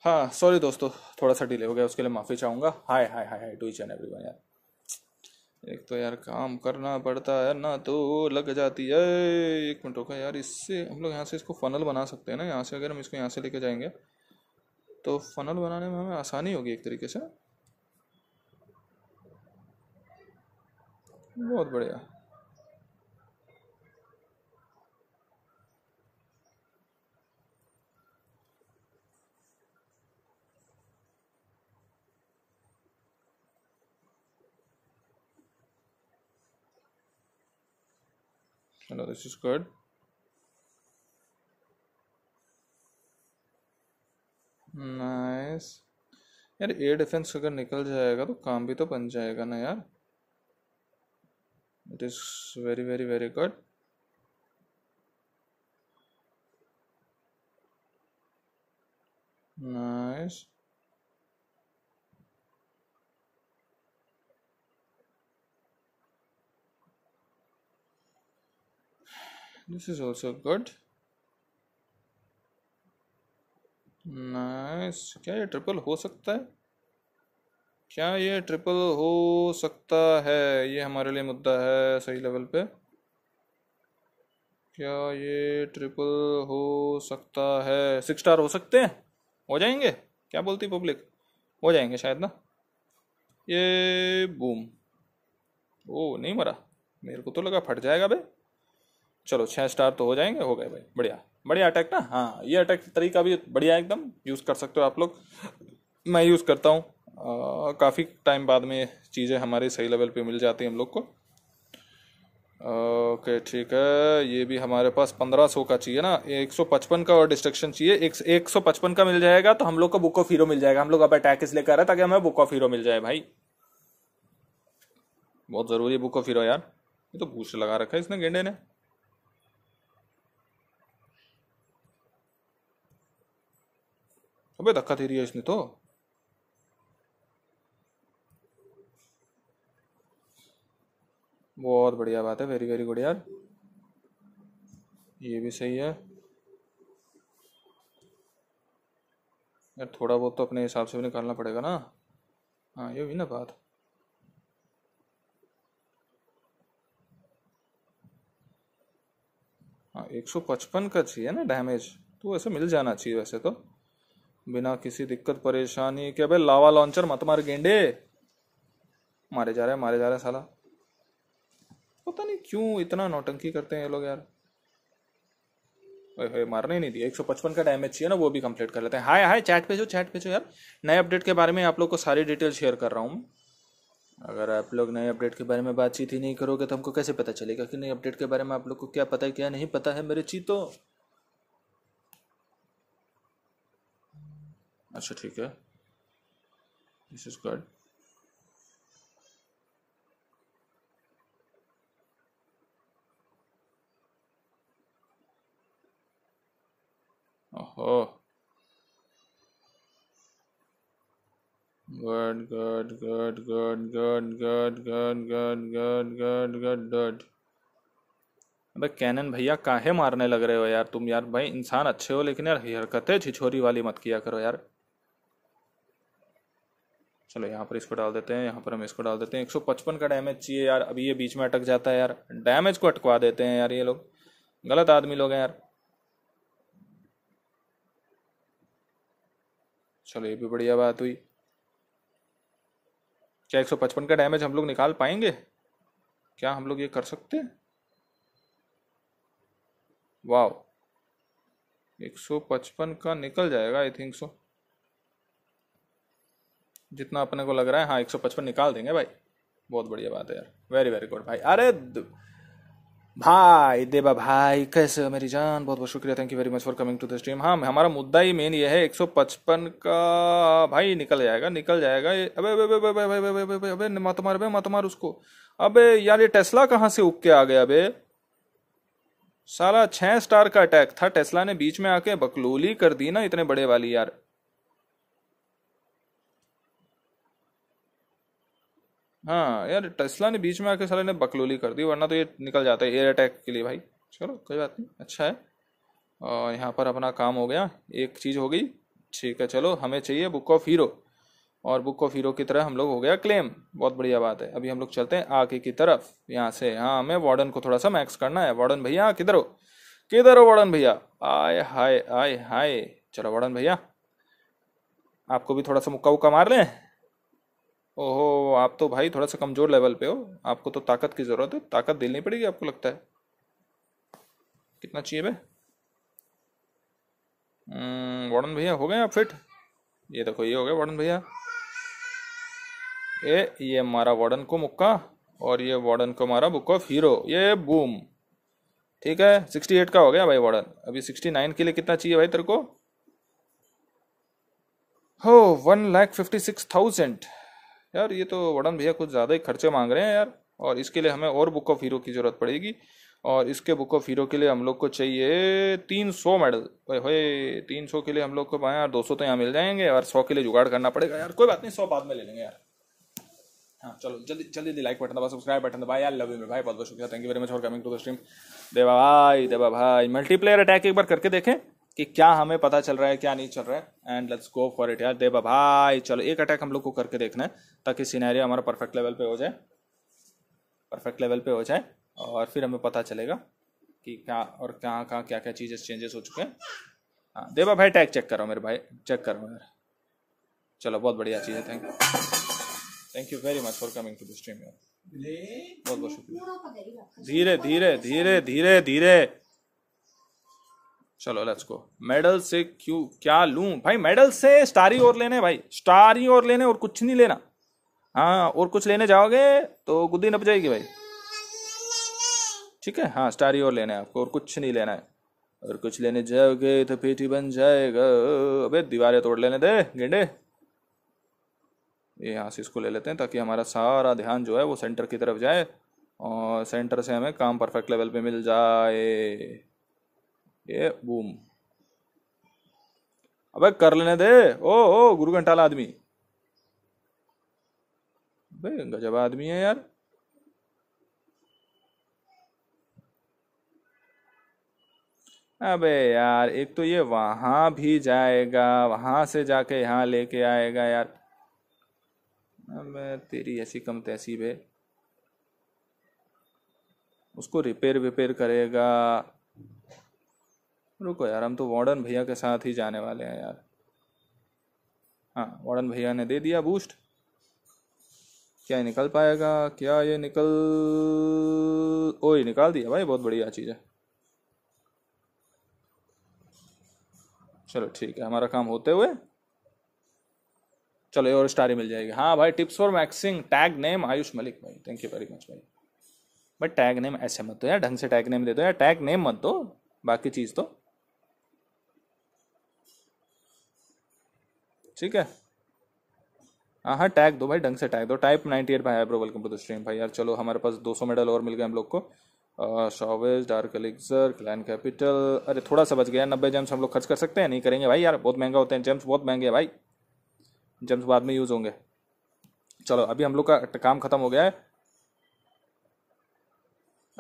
हाँ सॉरी दोस्तों थोड़ा सा डिले हो गया उसके लिए माफ़ी चाहूँगा hi hi hi hi to each and one यार एक तो यार काम करना पड़ता है ना तो लग जाती है एक मिनट रुका यार इससे हम लोग यहाँ से इसको फनल बना सकते हैं ना यहाँ से अगर हम इसको यहाँ से लेके जाएंगे तो फनल बनाने में हमें आसानी होगी एक तरीके से बहुत बढ़िया you know this is good Nice. यार एयर डिफेंस अगर निकल जाएगा तो काम भी तो बन जाएगा ना यार it is very very very good nice this is also good nice nice. क्या ये ट्रिपल हो सकता है क्या ये ट्रिपल हो सकता है ये हमारे लिए मुद्दा है सही लेवल पे क्या ये ट्रिपल हो सकता है सिक्स स्टार हो सकते हैं हो जाएंगे क्या बोलती पब्लिक हो जाएंगे शायद ना ये बूम ओ नहीं मरा मेरे को तो लगा फट जाएगा भाई चलो छः स्टार तो हो जाएंगे हो गए भाई बढ़िया बढ़िया अटैक ना हाँ ये अटैक तरीका भी बढ़िया एकदम यूज़ कर सकते हो आप लोग मैं यूज़ करता हूँ काफ़ी टाइम बाद में चीज़ें हमारे सही लेवल पे मिल जाती हैं हम लोग को ओके ठीक है ये भी हमारे पास पंद्रह सौ का चाहिए ना एक सौ पचपन का और डिस्ट्रक्शन चाहिए एक, एक सौ पचपन का मिल जाएगा तो हम लोग को बुक ऑफ हीरो मिल जाएगा हम लोग अब अटैक इसलिए कर रहे हैं ताकि हमें बुक ऑफ हीरो मिल जाए भाई बहुत ज़रूरी है बुक ऑफ हीरो यार ये तो भूस लगा रखा है इसने गेंडे ने अबे धक्का दे दिया इसने तो बहुत बढ़िया बात है वेरी वेरी गुड यार ये भी सही है यार थोड़ा बहुत तो अपने हिसाब से भी निकालना पड़ेगा ना हाँ ये भी ना बात हाँ एक सौ पचपन का चाहिए ना डैमेज तो ऐसे मिल जाना चाहिए वैसे तो बिना किसी दिक्कत परेशानी के अबे लावा लॉन्चर मत मार गेंडे मारे जा रहे मारे जा रहे साला पता नहीं क्यों इतना नौटंकी करते हैं ये लोग यार ओए मारने नहीं दिया 155 का डैमेज चाहिए ना वो भी कंप्लीट कर लेते हैं हाय हाय चैट जो चैट जो यार नए अपडेट के बारे में आप लोग को सारी डिटेल शेयर कर रहा हूँ अगर आप लोग नए अपडेट के बारे में बातचीत ही नहीं करोगे तो हमको कैसे पता चलेगा कि नए अपडेट के बारे में आप लोग को क्या पता है क्या नहीं पता है मेरे तो अच्छा ठीक है दिस इज गुड ओहो good good good good good good good good good good good good अबे कैनन भैया काहे मारने लग रहे हो यार तुम यार भाई इंसान अच्छे हो लेकिन यार हरकतें छिछोरी वाली मत किया करो यार चलो यहाँ पर इसको डाल देते हैं यहाँ पर हम इसको डाल देते हैं 155 का डैमेज चाहिए यार अभी ये बीच में अटक जाता है यार डैमेज को अटकवा देते हैं यार ये लोग गलत आदमी लोग हैं यार चलो ये भी बढ़िया बात हुई क्या 155 का डैमेज हम लोग निकाल पाएंगे क्या हम लोग ये कर सकते हैं वाह 155 का निकल जाएगा आई थिंक सो जितना अपने को लग रहा है हाँ एक सौ पचपन निकाल देंगे भाई बहुत बढ़िया बात है यार वेरी वेरी गुड भाई अरे भाई देवा भाई कैसे हो मेरी जान बहुत बहुत शुक्रिया thank you very much for coming to the stream हाँ हमारा मुद्दा ही मेन ये है 155 का भाई निकल जाएगा निकल जाएगा अबे अबे अबे अबे अबे अबे अबे अबे मत तो मार अबे मत तो मार उसको अबे यार ये टेस्ला कहाँ से उग के आ गया अबे साला छः स्टार का अटैक था टेस्ला ने बीच में आके बकलोली कर दी ना इतने बड़े वाली यार हाँ यार टेस्ला ने बीच में आके साले ने बकलोली कर दी वरना तो ये निकल जाता है एयर अटैक के लिए भाई चलो कोई बात नहीं अच्छा है और यहाँ पर अपना काम हो गया एक चीज़ हो गई ठीक है चलो हमें चाहिए बुक ऑफ हीरो और बुक ऑफ हीरो की तरह हम लोग हो गया क्लेम बहुत बढ़िया बात है अभी हम लोग चलते हैं आगे की तरफ यहाँ से हाँ हमें वार्डन को थोड़ा सा मैक्स करना है वार्डन भैया किधर हो किधर हो वार्डन भैया आय हाय आय हाय चलो वार्डन भैया आपको भी थोड़ा सा मुक्का उक्का मार लें ओहो आप तो भाई थोड़ा सा कमज़ोर लेवल पे हो आपको तो ताकत की ज़रूरत है ताकत देनी पड़ेगी आपको लगता है कितना चाहिए भाई हम्म, वर्णन भैया हो गए आप फिट ये देखो ये हो गया वर्णन भैया ए ये हमारा वार्डन को मुक्का और ये वार्डन को हमारा बुक ऑफ हीरो ये बूम ठीक है सिक्सटी एट का हो गया भाई वार्डन अभी सिक्सटी नाइन के लिए कितना चाहिए भाई तेरे को हो one lakh fifty six thousand यार ये तो वडन भैया कुछ ज़्यादा ही खर्चे मांग रहे हैं यार और इसके लिए हमें और बुक ऑफ हीरो की ज़रूरत पड़ेगी और इसके बुक ऑफ हीरो के लिए हम लोग को चाहिए तीन सौ मेडल भाई तीन सौ के लिए हम लोग को यार दो सौ तो यहाँ मिल जाएंगे और सौ के लिए जुगाड़ करना पड़ेगा यार कोई बात नहीं सौ बाद में ले लेंगे यार हाँ चलो जल्दी जल्दी जल्दी लाइक बटन दबा सब्सक्राइब बटन दबा यार लव यू भाई बहुत बहुत शुक्रिया thank you very much for coming to the stream Deva भाई देवा भाई मल्टीप्लेयर अटैक एक बार करके देखें कि क्या हमें पता चल रहा है क्या नहीं चल रहा है and let's go for it यार दे भाई चलो एक अटैक हम लोग को करके देखना है ताकि सीनारी हमारा परफेक्ट लेवल पे हो जाए परफेक्ट लेवल पे हो जाए और फिर हमें पता चलेगा कि क्या और कहाँ कहाँ क्या क्या चीज़ें चेंजेस हो चुके हैं हाँ देवा भाई टैग चेक करो मेरे भाई चेक करो मेरे चलो बहुत बढ़िया चीज़ है thank you thank you very much for coming to the stream यार बहुत बहुत शुक्रिया धीरे धीरे धीरे धीरे धीरे चलो लेट्स गो मेडल से क्यों क्या लू भाई मेडल से स्टार ही और लेने भाई स्टार ही और लेने और कुछ नहीं लेना हाँ और कुछ लेने जाओगे तो गुद्दी नप जाएगी भाई ठीक है हाँ स्टार ही और लेना है आपको और कुछ नहीं लेना है और कुछ लेने जाओगे तो पेटी बन जाएगा अबे दीवारें तोड़ लेने दे गेंडे ये यहाँ से इसको ले लेते हैं ताकि हमारा सारा ध्यान जो है वो सेंटर की तरफ जाए और सेंटर से हमें काम परफेक्ट लेवल पे मिल जाए ये बूम अबे कर लेने दे ओ ओ गुरु घंटाला आदमी गजब आदमी है यार अबे यार एक तो ये वहां भी जाएगा वहां से जाके यहाँ लेके आएगा यार मैं तेरी ऐसी कम तहसीब है उसको रिपेयर विपेयर करेगा रुको यार हम तो वार्डन भैया के साथ ही जाने वाले हैं यार हाँ वार्डन भैया ने दे दिया बूस्ट क्या ये निकल पाएगा क्या ये निकल ओ ये निकाल दिया भाई बहुत बढ़िया चीज़ है चलो ठीक है हमारा काम होते हुए चलो और स्टारी मिल जाएगी हाँ भाई tips for maxing tag name Ayush Malik भाई थैंक यू वेरी मच भाई बट टैग नेम ऐसे मत दो यार ढंग से टैग नेम दे दो यार टैग नेम मत दो बाकी चीज़ तो ठीक है हाँ हाँ टैग दो भाई ढंग से टैग दो टाइप नाइनटी एट भाई वेलकम टू द स्ट्रीम भाई यार चलो हमारे पास दो सौ मेडल और मिल गए हम लोग को शॉवेज डार्क एलिक्सर क्लैन कैपिटल अरे थोड़ा सा बच गया नब्बे जेम्स हम लोग खर्च कर सकते हैं नहीं करेंगे भाई यार बहुत महंगा होते हैं जेम्स बहुत महंगे हैं भाई जेम्स बाद में यूज़ होंगे चलो अभी हम लोग का काम ख़त्म हो गया है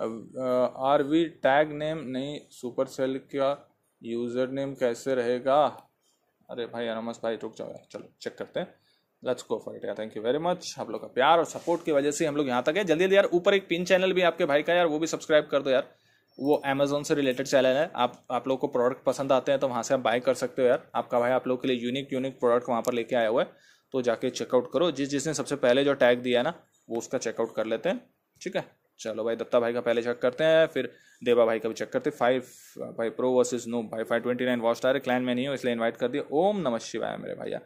अब आर वी टैग नेम नहीं सुपर सेल का यूज़र नेम कैसे रहेगा अरे भाई अनमस भाई रुक जाओ यार चलो चेक करते हैं लेट्स गो फॉर इट यार थैंक यू वेरी मच आप लोग का प्यार और सपोर्ट की वजह से हम लोग यहाँ तक है जल्दी जल्दी यार ऊपर एक पिन चैनल भी आपके भाई का यार वो भी सब्सक्राइब कर दो यार वो अमेजोन से रिलेटेड चैनल है आप आप लोग को प्रोडक्ट पसंद आते हैं तो वहाँ से आप बाय कर सकते हो यार आपका भाई आप लोग के लिए यूनिक यूनिक प्रोडक्ट वहाँ पर लेके आया हुआ है तो जाके चेकआउट करो जिस जिसने सबसे पहले जो टैग दिया है ना वो उसका चेकआउट कर लेते हैं ठीक है चलो भाई दत्ता भाई का पहले चेक करते हैं फिर देवा भाई का भी चेक करते हैं फाइव uh, भाई प्रो वर्सेज नो भाई फाइव ट्वेंटी नाइन आ रहे क्लाइन में नहीं हो इसलिए इनवाइट कर दिया ओम नम शिवाय मेरे भैया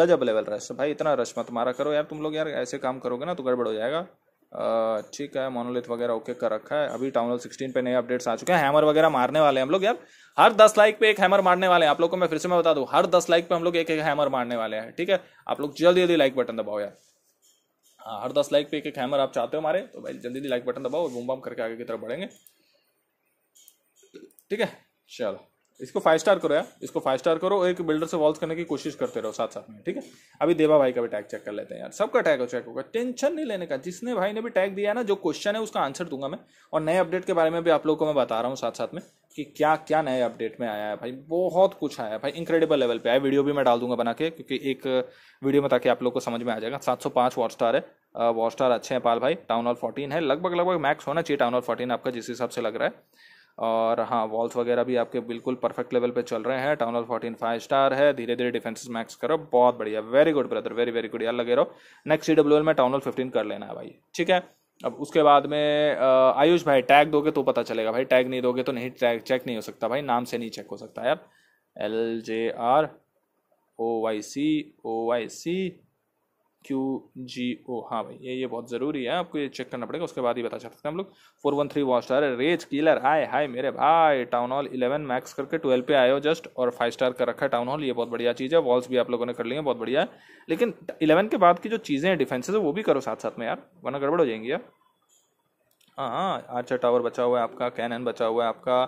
गजब लेवल रश भाई इतना रश मत मारा करो यार तुम लोग यार ऐसे काम करोगे ना तो गड़बड़ हो जाएगा uh, ठीक है मोनोलिथ वगैरह ओके कर रखा है अभी टाउन हॉल सिक्सटीन पे नए अपडेट्स आ चुके हैं हैमर वगैरह मारने वाले हम लोग यार हर दस लाइक पे एक हैमर मारने वाले हैं आप लोग को मैं फिर से मैं बता दूं हर दस लाइक पे हम लोग एक एक हैमर मारने वाले हैं ठीक है आप लोग जल्दी जल्दी लाइक बटन दबाओ यार हाँ, हर दस लाइक पे एक हैमर आप चाहते हो हमारे तो भाई जल्दी जल्दी लाइक बटन दबाओ और बूम बम करके आगे की तरफ बढ़ेंगे ठीक है चलो इसको फाइव स्टार करो यार इसको फाइव स्टार करो एक बिल्डर से वॉल्स करने की कोशिश करते रहो साथ साथ में ठीक है अभी देवा भाई का भी टैग चेक कर लेते हैं यार सबका टैग हो चेक होगा टेंशन नहीं लेने का जिसने भाई ने भी टैग दिया ना जो क्वेश्चन है उसका आंसर दूंगा मैं और नए अपडेट के बारे में भी आप लोगों को मैं बता रहा हूँ साथ साथ में कि क्या क्या नए अपडेट में आया है भाई बहुत कुछ आया है भाई इंक्रेडिबल लेवल पे आया वीडियो भी मैं डाल दूंगा बना के क्योंकि एक वीडियो में ताकि आप लोग को समझ में आ जाएगा 705 वॉट स्टार है वॉट स्टार अच्छे हैं पाल भाई टाउन हॉल फोर्टीन है लगभग लगभग मैक्स होना चाहिए टाउन हॉल फोर्टीन आपका जिस हिसाब से लग रहा है और हाँ वॉल्स वगैरह भी आपके बिल्कुल परफेक्ट लेवल पे चल रहे हैं town hall fourteen five star है धीरे धीरे डिफेंसिस मैक्स करो बहुत बढ़िया very good brother very very good यार लगे रहो नेक्स्ट सी डब्ल्यू एल में टाउन हॉल फिफ्टीन कर लेना है भाई ठीक है अब उसके बाद में आयुष भाई टैग दोगे तो पता चलेगा भाई टैग नहीं दोगे तो नहीं टैग चेक नहीं हो सकता भाई नाम से नहीं चेक हो सकता यार L J R O Y C O Y C Q G O हाँ भाई ये ये बहुत ज़रूरी है आपको ये चेक करना पड़ेगा उसके बाद ही बता सकते हैं हम लोग four one three war star rage killer hi hi मेरे भाई टाउन हॉल इलेवन मैक्स करके ट्वेल्व पे आए हो जस्ट और फाइव स्टार कर रखा है टाउन हॉल ये बहुत बढ़िया चीज़ है वॉल्स भी आप लोगों ने कर ली है बहुत बढ़िया है लेकिन इलेवन के बाद की जो चीज़ें हैं डिफेंसेज वो भी करो साथ साथ में यार वरना गड़बड़ हो जाएंगी यार हाँ हाँ आर्चर टावर बचा हुआ है आपका कैनन बचा हुआ है आपका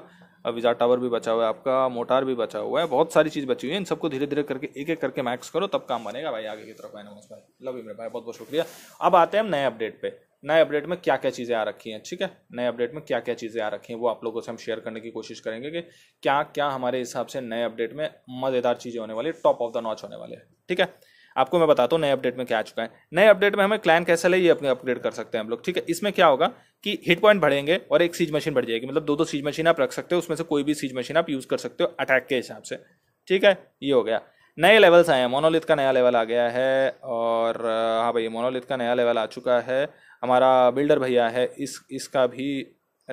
वीज़ा टावर भी बचा हुआ है आपका मोटार भी बचा हुआ है बहुत सारी चीज़ बची हुई है इन सबको धीरे धीरे करके एक एक करके मैक्स करो तब काम बनेगा भाई आगे की तरफ नमस भाई लव यू मेरे भाई बहुत बहुत शुक्रिया अब आते हैं नए अपडेट पे नए अपडेट में क्या क्या चीज़ें आ रखी हैं ठीक है नए अपडेट में क्या क्या चीज़ें आ रखी हैं वो आप लोगों से हम शेयर करने की कोशिश करेंगे कि क्या क्या हमारे हिसाब से नए अपडेट में मज़ेदार चीज़ें होने वाली टॉप ऑफ द नॉच होने वाले ठीक है आपको मैं बताता हूँ नए अपडेट में क्या आ चुका है नए अपडेट में हमें क्लैन कैसे ले ये अपने अपग्रेड कर सकते हैं हम लोग ठीक है इसमें क्या होगा कि हिट पॉइंट बढ़ेंगे और एक सीज मशीन बढ़ जाएगी मतलब दो दो सीज मशीन आप रख सकते हो उसमें से कोई भी सीज मशीन आप यूज़ कर सकते हो अटैक के हिसाब से ठीक है ये हो गया नए लेवल्स आए हैं मोनोलिथ का नया लेवल आ गया है और हाँ भैया मोनोलिथ का नया लेवल आ चुका है हमारा बिल्डर भैया है इस इसका भी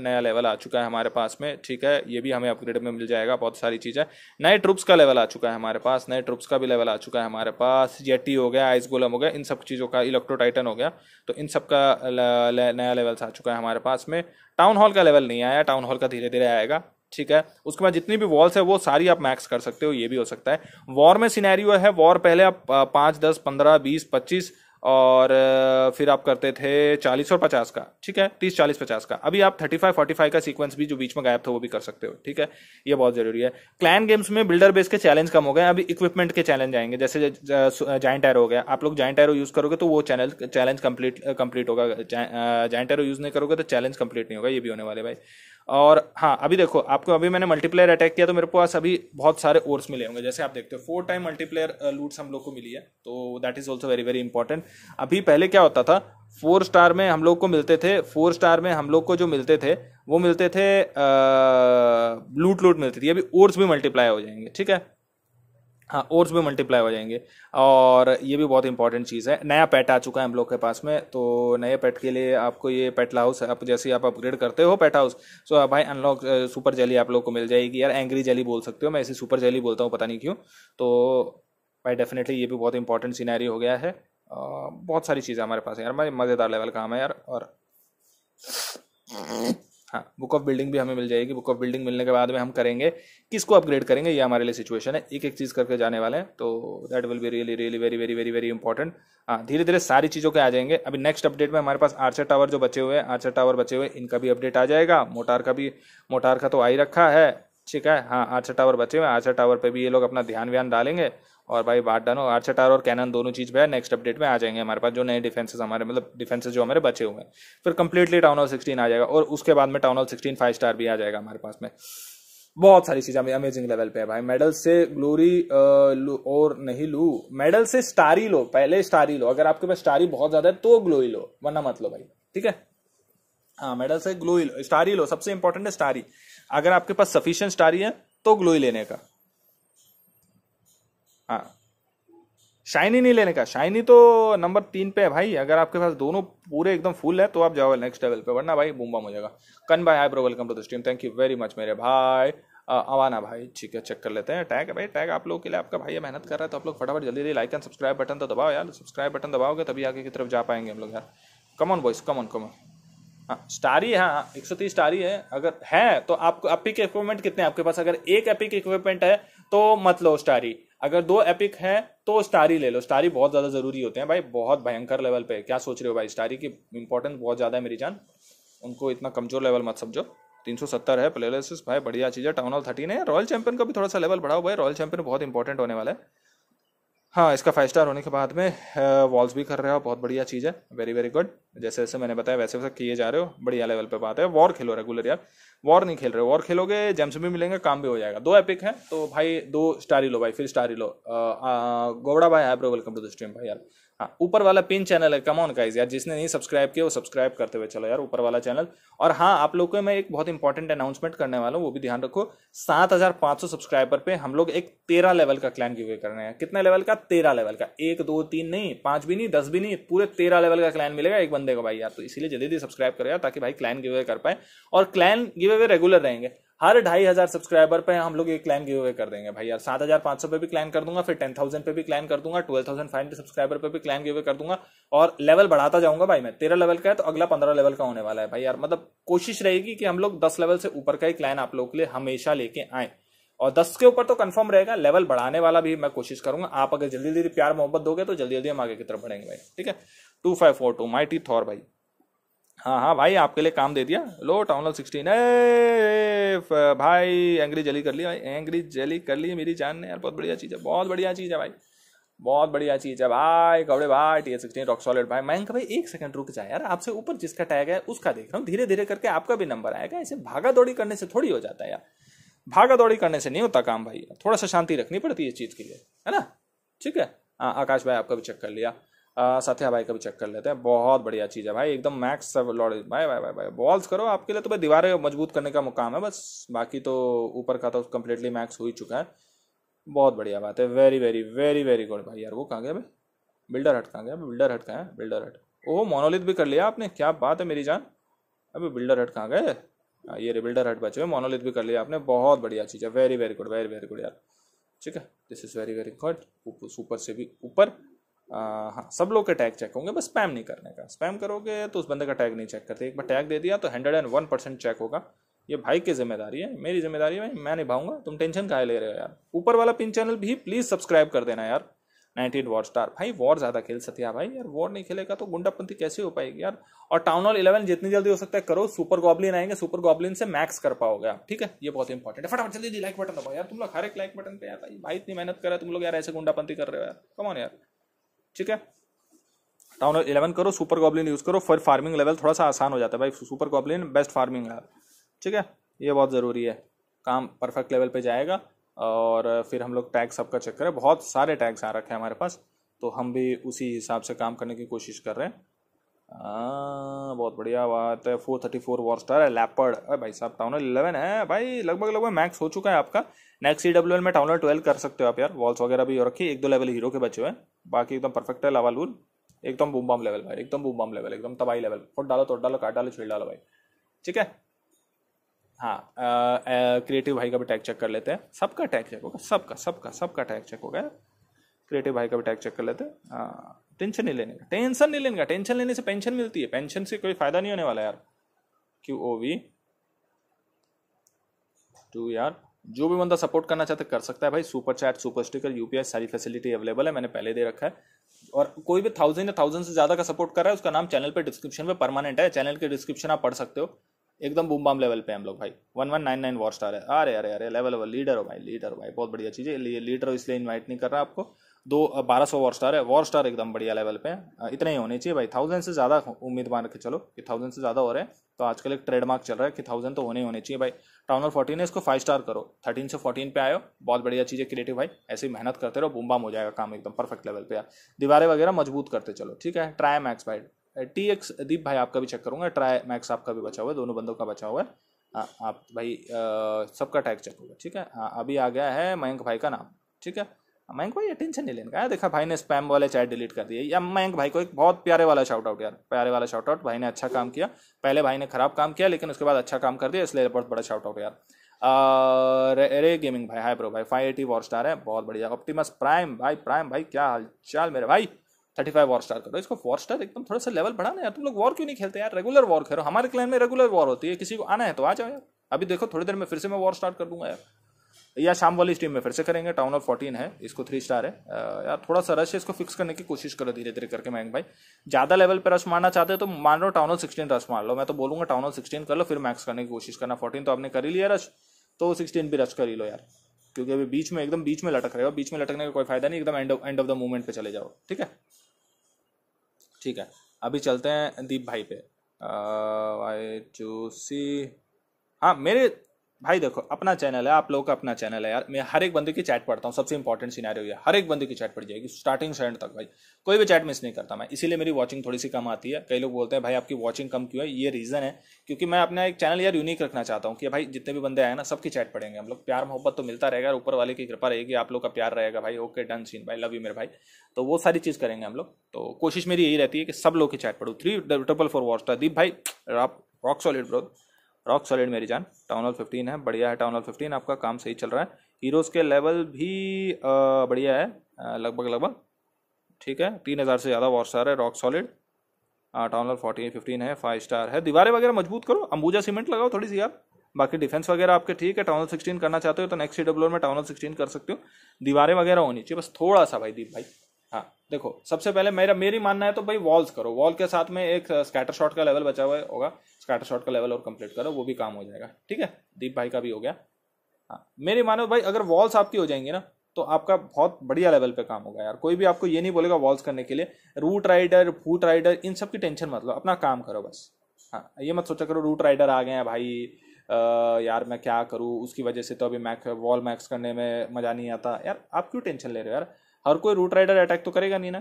नया लेवल आ चुका है हमारे पास में ठीक है ये भी हमें अपग्रेड में मिल जाएगा बहुत सारी चीज़ें नए ट्रुप्स का लेवल आ चुका है हमारे पास नए ट्रुप्स का भी लेवल आ चुका है हमारे पास जेटी हो गया आइस गोलम हो गया इन सब चीज़ों का इलेक्ट्रो टाइटन हो गया तो इन सब का नया लेवल्स आ चुका है हमारे पास में टाउन हॉल का लेवल नहीं आया टाउन हॉल का धीरे धीरे आएगा ठीक है उसके बाद जितनी भी वॉल्स है वो सारी आप मैक्स कर सकते हो ये भी हो सकता है वॉर में सिनेरियो है वॉर पहले आप पाँच दस पंद्रह बीस पच्चीस और फिर आप करते थे चालीस और पचास का ठीक है तीस चालीस पचास का अभी आप थर्टी फाइव फोर्टी फाइव का सीक्वेंस भी जो बीच में गायब था वो भी कर सकते हो ठीक है ये बहुत जरूरी है क्लैन गेम्स में बिल्डर बेस के चैलेंज कम हो गए अभी इक्विपमेंट के चैलेंज आएंगे जैसे जॉइंट एरो हो गया आप लोग जॉइंट एरो यूज करोगे तो वो चैनल चैलेंज कंप्लीट कंप्लीट होगा जॉइंट एरो यूज नहीं करोगे तो चैलेंज कंप्लीट नहीं होगा ये भी होने वाले भाई और हाँ अभी देखो आपको अभी मैंने मल्टीप्लेयर अटैक किया तो मेरे पास अभी बहुत सारे ओर्स मिले होंगे जैसे आप देखते हो फोर टाइम मल्टीप्लेयर लूट्स हम लोग को मिली है तो that is also very very important अभी पहले क्या होता था फोर स्टार में हम लोग को मिलते थे फोर स्टार में हम लोग को जो मिलते थे वो मिलते थे लूट uh, लूट मिलती थी अभी ओर्स भी मल्टीप्लाई हो जाएंगे ठीक है हाँ ओर्स भी मल्टीप्लाई हो जाएंगे और ये भी बहुत इंपॉर्टेंट चीज़ है नया पेट आ चुका है हम लोग के पास में तो नए पेट के लिए आपको ये पेट हाउस आप जैसे आप अपग्रेड करते हो पेट हाउस सो भाई अनलॉक सुपर जेली आप लोग को मिल जाएगी यार एंग्री जेली बोल सकते हो मैं इसे सुपर जेली बोलता हूँ पता नहीं क्यों तो भाई डेफिनेटली ये भी बहुत इंपॉर्टेंट सीनारी हो गया है बहुत सारी चीज़ें हमारे पास है यार मज़ेदार लेवल का हम है यार और हाँ बुक ऑफ बिल्डिंग भी हमें मिल जाएगी बुक ऑफ बिल्डिंग मिलने के बाद में हम करेंगे किसको अपग्रेड करेंगे ये हमारे लिए सिचुएशन है एक एक चीज़ करके जाने वाले हैं तो that will be really really very very very very important हाँ धीरे धीरे सारी चीज़ों के आ जाएंगे अभी नेक्स्ट अपडेट में हमारे पास आर्चर टावर जो बचे हुए हैं आर्चर टावर बचे हुए इनका भी अपडेट आ जाएगा मोटार का भी मोटार का तो आ ही रखा है ठीक है हाँ आर्चर टावर बचे हुए आर्चर टावर पर भी ये लोग अपना ध्यान व्यान डालेंगे और भाई बाट डानो आर्च और कैनन दोनों चीज़ भाई नेक्स्ट अपडेट में आ जाएंगे हमारे पास जो नए डिफेंसेस हमारे मतलब डिफेंसेस जो हमारे बचे हुए हैं फिर कंप्लीटली टाउन ऑफ सिक्सटीन आ जाएगा और उसके बाद में town of sixteen five star भी आ जाएगा हमारे पास में बहुत सारी चीज़ें अमेजिंग लेवल पे है भाई मेडल से ग्लोरी और नहीं लू मेडल से स्टार ही लो पहले स्टार ही लो अगर आपके पास स्टार ही बहुत ज़्यादा है तो ग्लोई लो वरना मत लो भाई ठीक है हाँ मेडल से ग्लोई लो स्टार ही लो सबसे इंपॉर्टेंट है स्टार ही अगर आपके पास सफिशियंट स्टार ही है तो ग्लोई लेने का शाइनी नहीं लेने का शाइनी तो नंबर तीन पे है भाई अगर आपके पास दोनों पूरे एकदम फुल है तो आप जाओ नेक्स्ट लेवल पे वरना भाई बुम्बा हो जाएगा कन भाई आई ब्रो वेलकम टू तो the stream thank you very much मेरे भाई अवाना भाई ठीक है चेक कर लेते हैं टैग है भाई टैग आप लोगों के लिए आपका भाई मेहनत कर रहा है तो आप लोग फटाफट जल्दी जल्दी लाइक एंड सब्सक्राइब बटन तो दबाओ यार सब्सक्राइब बटन दबाओगे तभी आगे की तरफ जा पाएंगे हम लोग यार कमन बॉयस कमॉन कमन हाँ स्टारी है हाँ एक सौ तीस स्टारी है अगर है तो आपको के इक्विपमेंट कितने आपके पास अगर एक एपिक इक्विपमेंट है तो मत लो स्टारी अगर दो एपिक है तो स्टारी ले लो स्टारी बहुत ज़्यादा ज़रूरी होते हैं भाई बहुत भयंकर लेवल पे क्या सोच रहे हो भाई स्टारी की इंपॉर्टेंस बहुत ज़्यादा है मेरी जान उनको इतना कमज़ोर लेवल मत समझो 370 है प्लेलिस भाई बढ़िया चीज़ है टाउन ऑल थर्टीन है रॉयल चैंपियन का भी थोड़ा सा लेवल बढ़ाओ भाई रॉयल चैंपियन बहुत इंपॉर्टेंट होने वाला है हाँ इसका फाइव स्टार होने के बाद में वॉल्स भी कर रहे हो बहुत बढ़िया चीज़ है वेरी वेरी गुड जैसे जैसे मैंने बताया वैसे वैसे किए जा रहे हो बढ़िया लेवल पे बात है वॉर खेलो रेगुलर यार वॉर नहीं खेल रहे हो वॉर खेलोगे जेम्स भी मिलेंगे काम भी हो जाएगा दो एपिक है तो भाई दो स्टार ही लो भाई फिर स्टार ही लो गोवड़ा भाई I welcome to the stream भाई यार हाँ ऊपर वाला पिन चैनल है कमॉन गाइज यार जिसने नहीं सब्सक्राइब किया वो सब्सक्राइब करते हुए चलो यार ऊपर वाला चैनल और हाँ आप लोग को मैं एक बहुत इंपॉर्टेंट अनाउंसमेंट करने वाला हूँ वो भी ध्यान रखो सात हजार सौ सब्सक्राइबर पे हम लोग एक तेरह लेवल का क्लैन गिवे कर रहे हैं कितने लेवल का तेरह लेवल का एक दो तीन नहीं पांच भी नहीं दस भी नहीं पूरे तेरह लेवल का क्लैन मिलेगा एक बंदे को भाई यार तो इसीलिए जल्दी जल्दी सब्सक्राइब करेगा ताकि भाई क्लैन गिवे कर पाए और क्लैन गिवे रेगुलर रहेंगे हर ढाई हजार सब्सक्राइबर पे हम लोग एक क्लाइन गिव अवे कर देंगे भाई यार सात हजार पांच सौ पे भी क्लाइन कर दूंगा फिर टेन थाउजेंड पे भी क्लाइन कर दूंगा twelve thousand five hundred subscriber पे भी क्लाइन गिव अवे कर दूंगा और लेवल बढ़ाता जाऊंगा भाई मैं तेरह लेवल का है तो अगला पंद्रह लेवल का होने वाला है भाई यार मतलब कोशिश रहेगी कि हम लोग दस लेवल से ऊपर का ही क्लाइन आप लोगों के लिए हमेशा लेके आए और दस के ऊपर तो कंफर्म रहेगा लेवल बढ़ाने वाला भी मैं कोशिश करूंगा आप अगर जल्दी जल्दी प्यार मोहब्बत दोगे तो जल्दी जल्दी हम आगे की तरफ बढ़ेंगे भाई ठीक है two five four two mighty Thor भाई हाँ हाँ भाई आपके लिए काम दे दिया लो टाउन हॉल सिक्सटीन ए भाई एंग्री जली कर ली भाई एंग्री जली कर ली मेरी जान ने यार बहुत बढ़िया चीज़ है बहुत बढ़िया चीज़ है भाई बहुत बढ़िया चीज़ है भाई कपड़े भाई T S sixteen rock solid भाई मैं भाई एक सेकंड रुक जाए यार आपसे ऊपर जिसका टैग है उसका देख रहा हूँ धीरे धीरे करके आपका भी नंबर आएगा ऐसे भागा दौड़ी करने से थोड़ी हो जाता है यार भागा दौड़ी करने से नहीं होता काम भाई थोड़ा सा शांति रखनी पड़ती है इस चीज़ के लिए है ना ठीक है हाँ आकाश भाई आपका भी चेक कर लिया सत्या भाई का भी चेक कर लेते हैं बहुत बढ़िया चीज़ है भाई एकदम मैक्स सब लॉर्ड भाई भाई भाई भाई बॉल्स करो आपके लिए तो भाई दीवारें मजबूत करने का मुकाम है बस बाकी तो ऊपर का तो कम्प्लीटली मैक्स हो ही चुका है बहुत बढ़िया बात है very very very very good भाई यार वो कहाँ गया भाई बिल्डर हट कहाँ गया बिल्डर हट कहाँ है बिल्डर हट ओह मोनोलिथ भी कर लिया आपने क्या बात है मेरी जान अभी बिल्डर हट कहाँ गए ये रे बिल्डर हट बचे हुए मोनोलिथ भी कर लिया आपने बहुत बढ़िया चीज़ है very very good very very good यार ठीक है this is very very good ऊपर से भी ऊपर हाँ सब लोग के टैग चेक होंगे बस स्पैम नहीं करने का स्पैम करोगे तो उस बंदे का टैग नहीं चेक करते एक बार टैग दे दिया तो hundred and one percent check होगा ये भाई की जिम्मेदारी है मेरी जिम्मेदारी है मैं निभाऊंगा तुम टेंशन का ले रहे हो यार ऊपर वाला पिन चैनल भी प्लीज़ सब्सक्राइब कर देना यार नाइनटीन वॉर स्टार भाई वॉर ज़्यादा खेल सत्या भाई यार वॉर नहीं खेलेगा तो गुंडापंथी कैसे हो पाएगी यार और टाउन हॉल इलेवन जितनी जल्दी हो सकता है करो सुपर गॉबलिन आएंगे सुपर गॉबलिन से मैक्स कर पाओगे आप ठीक है ये बहुत इंपॉर्टेंट है फटाफट जल्दी लाइक बटन दबाओ यार तुम लोग हर एक लाइक बटन पे यार भाई भाई इतनी मेहनत कर रहे है तुम लोग यार ऐसे गुंडापंथी कर रहे हो यार कमान यार ठीक है टाउन इलेवन करो सुपर गॉबलिन यूज करो फिर फार्मिंग लेवल थोड़ा सा आसान हो जाता है भाई super goblin best farming level ठीक है ये बहुत ज़रूरी है काम परफेक्ट लेवल पे जाएगा और फिर हम लोग टैग सबका चेक करें बहुत सारे टैग्स आ रखे हैं हमारे पास तो हम भी उसी हिसाब से काम करने की कोशिश कर रहे हैं आ, हाँ, बहुत बढ़िया बात है four thirty four war star है लैपर्ड भाई साहब टाउन इलेवन है भाई लगभग लगभग मैक्स हो चुका है आपका नेक्स्ट सी डब्ल्यू एल में टाउन ट्वेल्व कर सकते हो आप यार वॉल्स वगैरह भी हो रखी एक दो लेवल हीरो के बचे हुए हैं बाकी एकदम परफेक्ट है लूल एकदम बूम बम लेवल भाई एकदम बूम बम लेवल एकदम तबाही लेवल फोट डालो तोड़ डालो काट डालो छेड़ डालो भाई ठीक है हाँ क्रिएटिव भाई का भी टैग चेक कर लेते हैं सबका टैग चेक होगा सबका सबका सबका टैग चेक होगा क्रिएटिव भाई का भी टैग चेक कर लेते हैं टेंशन नहीं लेने का टेंशन नहीं लेने का टेंशन लेने से पेंशन मिलती है पेंशन से कोई फायदा नहीं होने वाला यार क्यू ओ वी टू यार जो भी बंदा सपोर्ट करना चाहता है कर सकता है भाई super chat super sticker UPI सारी फैसिलिटी अवेलेबल है मैंने पहले दे रखा है और कोई भी थाउजेंड या थाउजेंड से ज़्यादा का सपोर्ट कर रहा है उसका नाम चैनल पर डिस्क्रिप्शन में परमानेंट है चैनल के डिस्क्रिप्शन आप पढ़ सकते हो एकदम बूम बाम लेवल पे हम लोग भाई one one nine nine war star है अरे अरे अरे लेवल लेवल लीडर हो भाई लीडर हो भाई बहुत बढ़िया चीज़ है लीडर हो इसलिए इन्वाइट नहीं कर रहा आपको दो बारह सौ वॉर स्टार है वॉर स्टार एकदम बढ़िया लेवल पे इतने ही होने चाहिए भाई थाउजेंड से ज़्यादा उम्मीद मान के चलो कि थाउजेंड से ज़्यादा हो रहे हैं तो आजकल एक ट्रेडमार्क चल रहा है कि थाउजेंड तो होने ही होने चाहिए भाई टाउन और फोर्टीन है इसको फाइव स्टार करो थर्टीन से फोर्टीन पे आयो बहुत बढ़िया चीज़ है क्रिएटिव भाई ऐसे ही मेहनत करते रहो बुमबाम हो जाएगा काम एकदम परफेक्ट लेवल पे यार दीवारें वगैरह मजबूत करते चलो ठीक है ट्राई मैक्स भाई टी एक्स दीप भाई आपका भी चेक करूंगा ट्राई मैक्स आपका भी बचा हुआ है दोनों बंदों का बचा हुआ है हाँ, आप भाई सबका टैग चेक होगा ठीक है हाँ, अभी आ गया है मयंक भाई का नाम ठीक है मैंक भाई टेंशन नहीं लेने का देखा भाई ने स्पैम वाले चैट डिलीट कर दिए या मयंक भाई को एक बहुत प्यारे वाला शॉट आउट यार प्यारे वाला शॉट आउट भाई ने अच्छा काम किया पहले भाई ने खराब काम किया लेकिन उसके बाद अच्छा काम कर दिया इसलिए बहुत बड़ा शॉर्ट आउट यार अरे गेमिंग भाई हाई ब्रो भाई फाइव एटी वॉर स्टार है बहुत बढ़िया ऑप्टिमस प्राइम भाई प्राइम भाई क्या हाल चाल मेरे भाई थर्टी फाइव वॉर स्टार करो इसको वॉर स्टार एकदम थोड़ा सा लेवल बढ़ाना यार तुम लोग वॉर क्यों नहीं खेलते यार रेगुलर वॉर खेलो हमारे क्लैन में रेगुलर वॉर होती है किसी को आना है तो आ जाओ यार अभी देखो थोड़ी देर में फिर से मैं वॉर स्टार्ट कर दूंगा यार या शाम वाली स्ट्रीम में फिर से करेंगे टाउन ऑफ फोर्टीन है इसको थ्री स्टार है यार थोड़ा सा रश है इसको फिक्स करने की कोशिश करो धीरे धीरे करके मैंग भाई ज़्यादा लेवल पर रश मारना चाहते हो तो मान लो टाउन ऑफ सिक्सटीन रश मार लो मैं तो बोलूंगा टाउन ऑफ सिक्सटीन कर लो फिर मैक्स करने की कोशिश करना फोर्टीन तो आपने कर ही लिया रश तो सिक्सटीन भी रश कर ही लो यार क्योंकि अभी बीच में एकदम बीच में लटक रहे हो बीच में लटकने का कोई फायदा नहीं एकदम end end of the movement पे चले जाओ ठीक है ठीक है अभी चलते हैं दीप भाई पे आई टू सी हाँ मेरे भाई देखो अपना चैनल है आप लोगों का अपना चैनल है यार मैं हर एक बंदे की चैट पढ़ता हूँ सबसे इंपॉर्टेंट सिनेरियो ये हर एक बंदे की चैट पड़ जाएगी स्टार्टिंग से एंड तक भाई कोई भी चैट मिस नहीं करता मैं इसीलिए मेरी वॉचिंग थोड़ी सी कम आती है कई लोग बोलते हैं भाई आपकी वॉचिंग कम क्यों है ये रीज़न है क्योंकि मैं अपना एक चैनल यार यूनिक रखना चाहता हूँ कि भाई जितने भी बंदे आए ना सबकी चैट पढ़ेंगे हम लोग प्यार मोहब्बत तो मिलता रहेगा ऊपर वाले की कृपा रहेगी आप लोग का प्यार रहेगा भाई ओके डन सीन भाई लव यू मेरे भाई तो वो सारी चीज़ करेंगे हम लोग तो कोशिश मेरी यही रहती है कि सब लोग की चैट पढ़ू थ्री डबल फोर वॉच था दीप भाई आप rock solid brother rock solid मेरी जान टाउन हॉल फिफ्टीन है बढ़िया है टाउन हॉल फिफ्टीन आपका काम सही चल रहा है हीरोज़ के लेवल भी बढ़िया है लगभग लगभग ठीक है तीन हज़ार से ज़्यादा वॉर्सार है rock solid town hall fourteen fifteen है फाइव स्टार है दीवारें वगैरह मजबूत करो अंबूजा सीमेंट लगाओ थोड़ी सी आप बाकी डिफेंस वगैरह आपके ठीक है टाउन हॉल सिक्सटीन करना चाहते हो तो नेक्स्ट सी डब्ल्यू में टाउन हॉल सिक्सटीन कर सकते हो दीवारें वगैरह होनी चाहिए बस थोड़ा सा भाई दीप भाई हाँ देखो सबसे पहले मेरा मेरी मानना है तो भाई वॉल्स करो वॉल के साथ में एक स्कैटर uh, शॉट का लेवल बचा हुआ होगा स्कैटर शॉट का लेवल और कंप्लीट करो वो भी काम हो जाएगा ठीक है दीप भाई का भी हो गया हाँ मेरी मानो भाई अगर वॉल्स आपकी हो जाएंगी ना तो आपका बहुत बढ़िया लेवल पे काम होगा यार कोई भी आपको ये नहीं बोलेगा वॉल्स करने के लिए रूट राइडर फूट राइडर इन सब की टेंशन मत लो अपना काम करो बस हाँ ये मत सोचा करो रूट राइडर आ गए हैं भाई आ, uh, यार मैं क्या करूँ उसकी वजह से तो अभी मैक वॉल मैक्स करने में मज़ा नहीं आता यार आप क्यों टेंशन ले रहे हो यार हर कोई रूट राइडर अटैक तो करेगा नहीं ना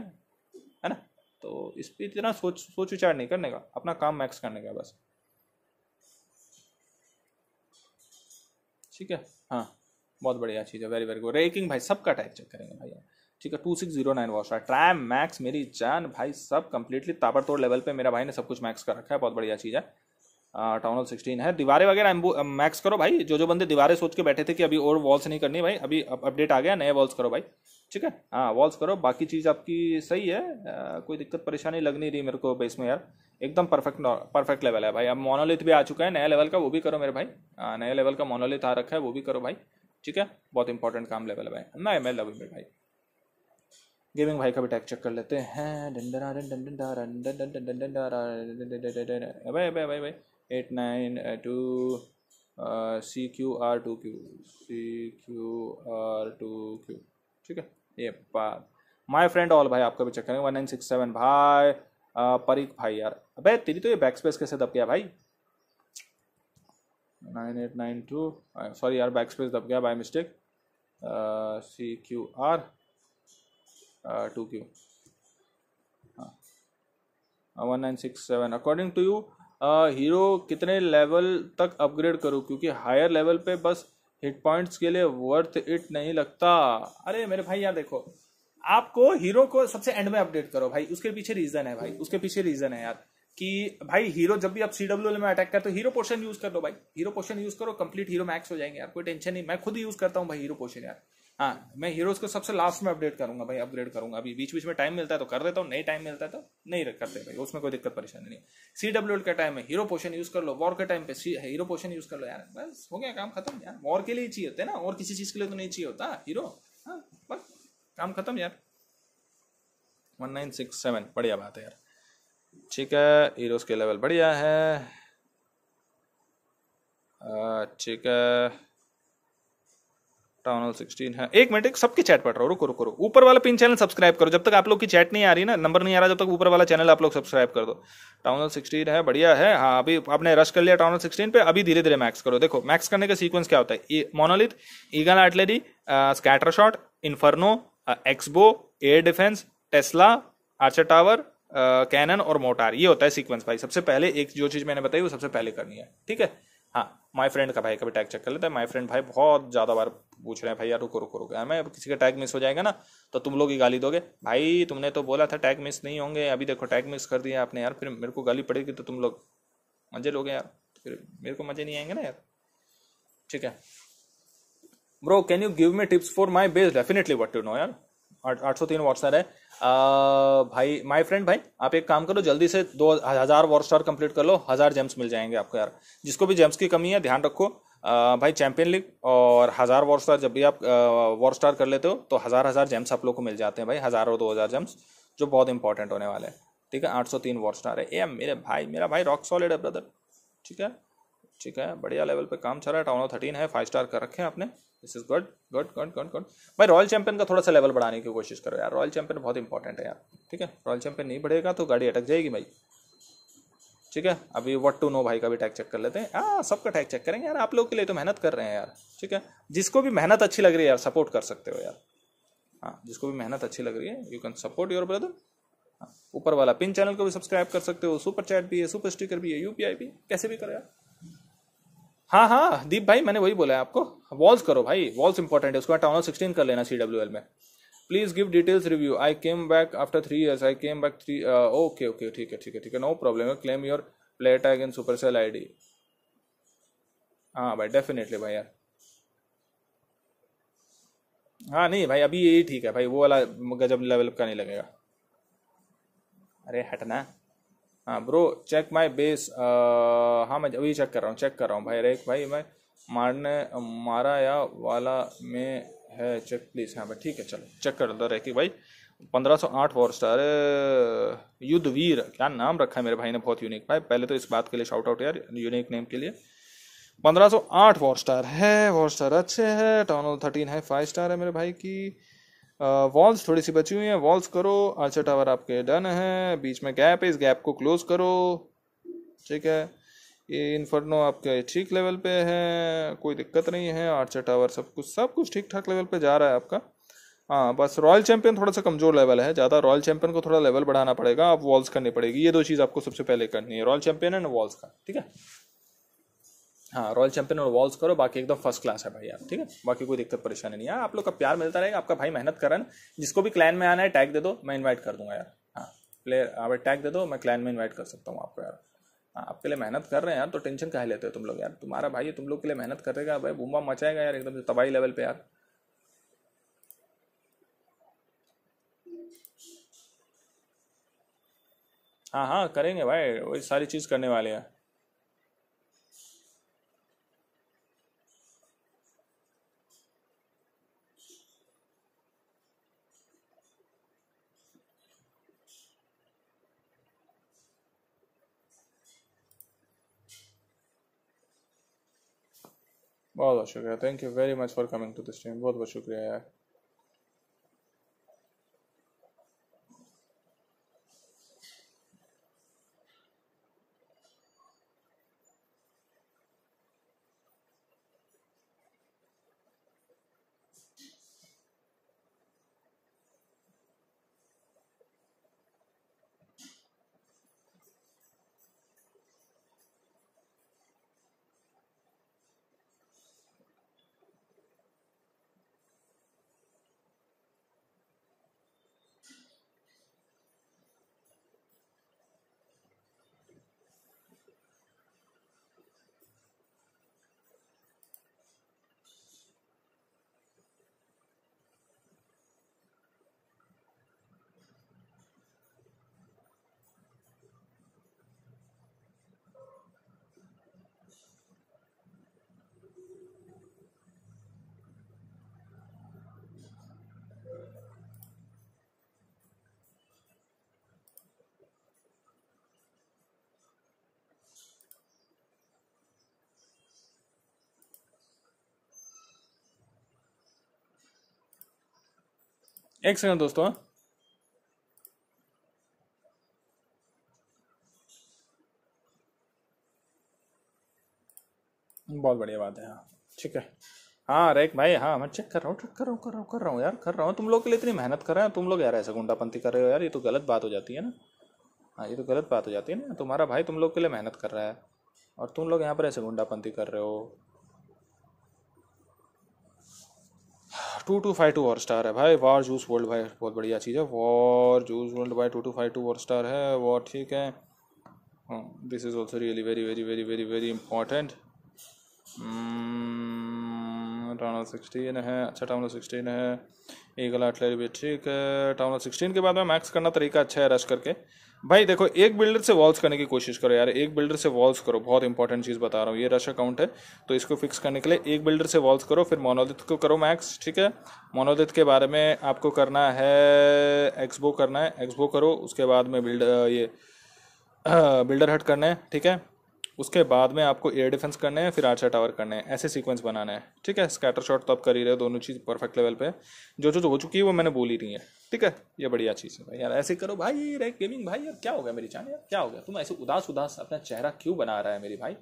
है ना तो इस पर इतना सोच सोच विचार नहीं करने का अपना काम मैक्स करने का बस ठीक है हाँ बहुत बढ़िया चीज़ है वेरी वेरी गुड रेकिंग भाई सबका टाइप चेक करेंगे भाई ठीक है टू सिक्स जीरो नाइन वॉश ट्रैम मैक्स मेरी जान भाई सब कंप्लीटली ताबड़तोड़ लेवल पे मेरा भाई ने सब कुछ मैक्स कर रखा है बहुत बढ़िया चीज़ है टाउनल सिक्सटीन है दीवारें वगैरह मैक्स करो भाई जो जो बंदे दीवारें सोच के बैठे थे कि अभी और वॉल्स नहीं करनी भाई अभी अपडेट आ गया नए वॉल्स करो भाई ठीक है हाँ वॉल्स करो बाकी चीज़ आपकी सही है आ, कोई दिक्कत परेशानी लग नहीं रही मेरे को बेस में यार एकदम परफेक्ट परफेक्ट लेवल है भाई अब मोनोलिथ भी आ चुका है नया लेवल का वो भी करो मेरे भाई नया लेवल का मोनोलिथ आ रखा है वो भी करो भाई ठीक है बहुत इंपॉर्टेंट काम लेवल है भाई ना मैं लव मेरे भाई गेमिंग भाई का भी टैग चेक कर लेते हैं भाई भाई भाई भाई eight nine two C Q R two Q C Q R two Q ठीक है ये बात माय फ्रेंड ऑल भाई आपका भी चेक करेंगे वन नाइन सिक्स सेवन भाई परीक भाई यार अबे तेरी तो ये बैक स्पेस कैसे दब गया भाई nine eight nine two sorry यार बैक स्पेस दब गया by mistake C Q R two Q one nine six seven according to you hero कितने लेवल तक अपग्रेड करूँ क्योंकि हायर लेवल पे बस हिट पॉइंट्स के लिए वर्थ इट नहीं लगता अरे मेरे भाई यार देखो आपको हीरो को सबसे एंड में अपडेट करो भाई उसके पीछे रीजन है भाई उसके पीछे रीजन है यार कि भाई हीरो जब भी आप सी डब्ल्यू में अटैक करते हो हीरो पोर्शन यूज कर लो भाई हीरो पोर्शन यूज करो कंप्लीट हीरो मैक्स हो जाएंगे यार कोई टेंशन नहीं मैं खुद यूज करता हूँ भाई हीरो पोर्शन यार हाँ मैं हीरोज को सबसे लास्ट में अपडेट करूंगा भाई अपग्रेड करूंगा अभी बीच बीच में टाइम मिलता है तो कर देता हूँ नहीं टाइम मिलता है तो नहीं करते भाई उसमें कोई दिक्कत परेशानी नहीं सी डब्ल्यू का टाइम है हीरो पोशन यूज कर लो वॉर के टाइम पे हीरो पोशन यूज कर लो यार बस हो गया काम खत्म यार वॉर के लिए ही चाहिए होते है ना और किसी चीज के लिए तो नहीं चाहिए होता हीरो हाँ बस काम खत्म यार वन नाइन सिक्स सेवन बढ़िया बात है यार ठीक है हीरोज के लेवल बढ़िया है ठीक है सत्तावन सिक्सटीन है एक मिनट एक सबके चैट पढ़ रहा हूँ रुको रुको रुको ऊपर वाला पिन चैनल सब्सक्राइब करो जब तक आप लोग की चैट नहीं आ रही ना नंबर नहीं आ रहा जब तक ऊपर वाला चैनल आप लोग सब्सक्राइब कर दो टाउनल सिक्सटीन है बढ़िया है हाँ अभी आपने रश कर लिया टाउनल सिक्सटीन पे अभी धीरे धीरे मैक्स करो देखो मैक्स करने का सीक्वेंस क्या होता है monolith eagle artillery scatter shot inferno xbow air defence Tesla archer tower cannon और मोटार ये होता है सीक्वेंस भाई सबसे पहले एक जो चीज मैंने बताई वो सबसे पहले करनी है ठीक है हाँ माई फ्रेंड का भाई कभी टैग चेक कर लेते हैं माई फ्रेंड भाई बहुत ज़्यादा बार पूछ रहे हैं भाई यार रुको रुको रुको मैं किसी का टैग मिस हो जाएगा ना तो तुम लोग ही गाली दोगे भाई तुमने तो बोला था टैग मिस नहीं होंगे अभी देखो टैग मिस कर दिया आपने यार फिर मेरे को गाली पड़ेगी तो तुम लोग मजे लोगे यार तो फिर मेरे को मजे नहीं आएंगे ना यार ठीक है bro can you give me tips for my best definitely what you know यार आठ सौ तीन वॉट स्टार है आ, भाई माय फ्रेंड भाई आप एक काम करो जल्दी से दो हज़ार स्टार कंप्लीट कर लो हज़ार जेम्स मिल जाएंगे आपको यार जिसको भी जेम्स की कमी है ध्यान रखो आ, भाई चैंपियन लीग और हज़ार वॉर स्टार जब भी आप वॉर स्टार कर लेते हो तो हज़ार हज़ार जेम्स आप लोग को मिल जाते हैं भाई हज़ार और दो हज़ार जेम्स जो बहुत इंपॉर्टेंट होने वाले हैं ठीक है आठ सौ तीन वॉर स्टार है ए मेरे भाई मेरा भाई रॉक सॉलिड है ब्रदर ठीक है ठीक है बढ़िया लेवल पे काम चल रहा है टाउन ऑफ थर्टीन है फाइव स्टार कर रखे हैं आपने this is good good good good good भाई रॉयल चैंपियन का थोड़ा सा लेवल बढ़ाने की कोशिश करो यार रॉयल चैंपियन बहुत इंपॉर्टेंट है यार ठीक है रॉयल चैंपियन नहीं बढ़ेगा तो गाड़ी अटक जाएगी भाई ठीक है अभी वट टू नो भाई का भी टैग चेक कर लेते हैं हाँ सबका टैग चेक करेंगे यार आप लोग के लिए तो मेहनत कर रहे हैं यार ठीक है जिसको भी मेहनत अच्छी लग रही है यार सपोर्ट कर सकते हो यार हाँ जिसको भी मेहनत अच्छी लग रही है you can support your brother ऊपर वाला पिन चैनल को भी सब्सक्राइब कर सकते हो सुपर चैट भी है सुपर स्टिकर भी है यूपीआई भी कैसे भी करो यार हाँ हाँ दीप भाई मैंने वही बोला है आपको वॉल्स करो भाई वॉल्स इंपॉर्टेंट है उसको टाउन सिक्सटीन कर लेना सी डब्ल्यू एल में please give details review I came back after three years I came back three okay okay ठीक है ठीक है ठीक है नो प्रॉब्लम है claim your play tag in Supercell I D हाँ भाई डेफिनेटली भाई यार हाँ नहीं भाई अभी यही ठीक है भाई वो वाला गजब लेवल का नहीं लगेगा अरे हटना हाँ ब्रो चेक माई बेस हाँ मैं अभी चेक कर रहा हूँ चेक कर रहा हूँ भाई रेख भाई मैं मारने मारा या वाला में है चेक प्लीज़ हाँ भाई ठीक है चलो चेक कर दो रेखी भाई पंद्रह सौ आठ फोर स्टार युद्धवीर क्या नाम रखा है मेरे भाई ने बहुत यूनिक भाई पहले तो इस बात के लिए शाउट आउट यार यूनिक नेम के लिए पंद्रह सौ आठ फोर स्टार है फोर स्टार अच्छे है टाउन थर्टीन है फाइव स्टार है मेरे भाई की वॉल्स थोड़ी सी बची हुई है वॉल्स करो आर्चर टावर आपके डन है बीच में गैप है इस गैप को क्लोज करो ठीक है ये इन्फर्नो आपके ठीक लेवल पे है कोई दिक्कत नहीं है आर्चर टावर सब कुछ सब कुछ ठीक ठाक लेवल पे जा रहा है आपका हाँ बस रॉयल चैंपियन थोड़ा सा कमजोर लेवल है ज़्यादा रॉयल चैंपियन को थोड़ा लेवल बढ़ाना पड़ेगा आप वॉल्स करनी पड़ेगी ये दो चीज़ आपको सबसे पहले करनी है रॉयल चैंपियन एंड वॉल्स का ठीक है हाँ रॉयल चैंपियन और वॉल्स करो बाकी एकदम फर्स्ट क्लास है भाई आप ठीक है बाकी कोई दिक्कत परेशानी नहीं है आप लोग का प्यार मिलता रहेगा आपका भाई मेहनत करन जिसको भी क्लैन में आना है टैग दे दो मैं इन्वाइट कर दूंगा यार हाँ प्लेयर आप टैग दे दो मैं क्लैन में इन्वाइट कर सकता हूँ आपको यार हाँ आपके लिए मेहनत कर रहे हैं यार तो टेंशन कह लेते हो तुम लोग यार तुम्हारा भाई तुम लोग के लिए मेहनत करेगा भाई बुम्बा मचाएगा यार एकदम तबाही लेवल पे यार हाँ हाँ करेंगे भाई वही सारी चीज़ करने वाले हैं बहुत बहुत शुक्रिया thank you very much for coming to this time बहुत बहुत शुक्रिया यार एक सेकंड दोस्तों हाँ। बहुत बढ़िया बात है हाँ ठीक है हाँ अरे भाई हाँ मैं चेक कर रहा हूँ चेक कर रहा हूँ कर रहा हूँ कर रहा हूँ यार कर रहा हूँ तुम लोग के लिए इतनी मेहनत कर रहे हैं तुम लोग यार ऐसे गुंडापंथी कर रहे हो यार ये तो गलत बात हो जाती है ना हाँ ये तो गलत बात हो जाती है ना तुम्हारा भाई तुम लोग के लिए मेहनत कर रहा है और तुम लोग यहाँ पर ऐसे गुंडापंथी कर रहे हो टू टू फाइव टू और स्टार है भाई वार जूस वर्ल्ड भाई बहुत बढ़िया चीज़ है वॉर जूस वर्ल्ड भाई टू टू फाइव टू और स्टार है वॉर ठीक है this is also really very very very very very important town sixteen है अच्छा टाउन सिक्सटीन है ईगल आटलरी भी ठीक है टाउन सिक्सटीन के बाद में मैक्स करना तरीका अच्छा है रश करके भाई देखो एक बिल्डर से वॉल्स करने की कोशिश करो यार एक बिल्डर से वॉल्स करो बहुत इंपॉर्टेंट चीज़ बता रहा हूँ ये रश अकाउंट है तो इसको फिक्स करने के लिए एक बिल्डर से वॉल्स करो फिर मोनोदित को करो मैक्स ठीक है मोनोदित के बारे में आपको करना है एक्सबो करना है एक्सबो करो उसके बाद में बिल्ड ये बिल्डर हट करना है ठीक है उसके बाद में आपको एयर डिफेंस करने हैं फिर आर्चर टावर करने हैं ऐसे सीक्वेंस बनाना है ठीक है स्कैटर शॉट तो आप कर ही रहे हो दोनों चीज़ परफेक्ट लेवल पे जो जो हो चुकी है वो मैंने बोल ही रही है ठीक है ये बढ़िया चीज़ है भाई यार ऐसे करो भाई रे गेमिंग भाई यार क्या हो गया मेरी जान यार क्या हो गया तुम ऐसे उदास उदास अपना चेहरा क्यों बना रहा है मेरी भाई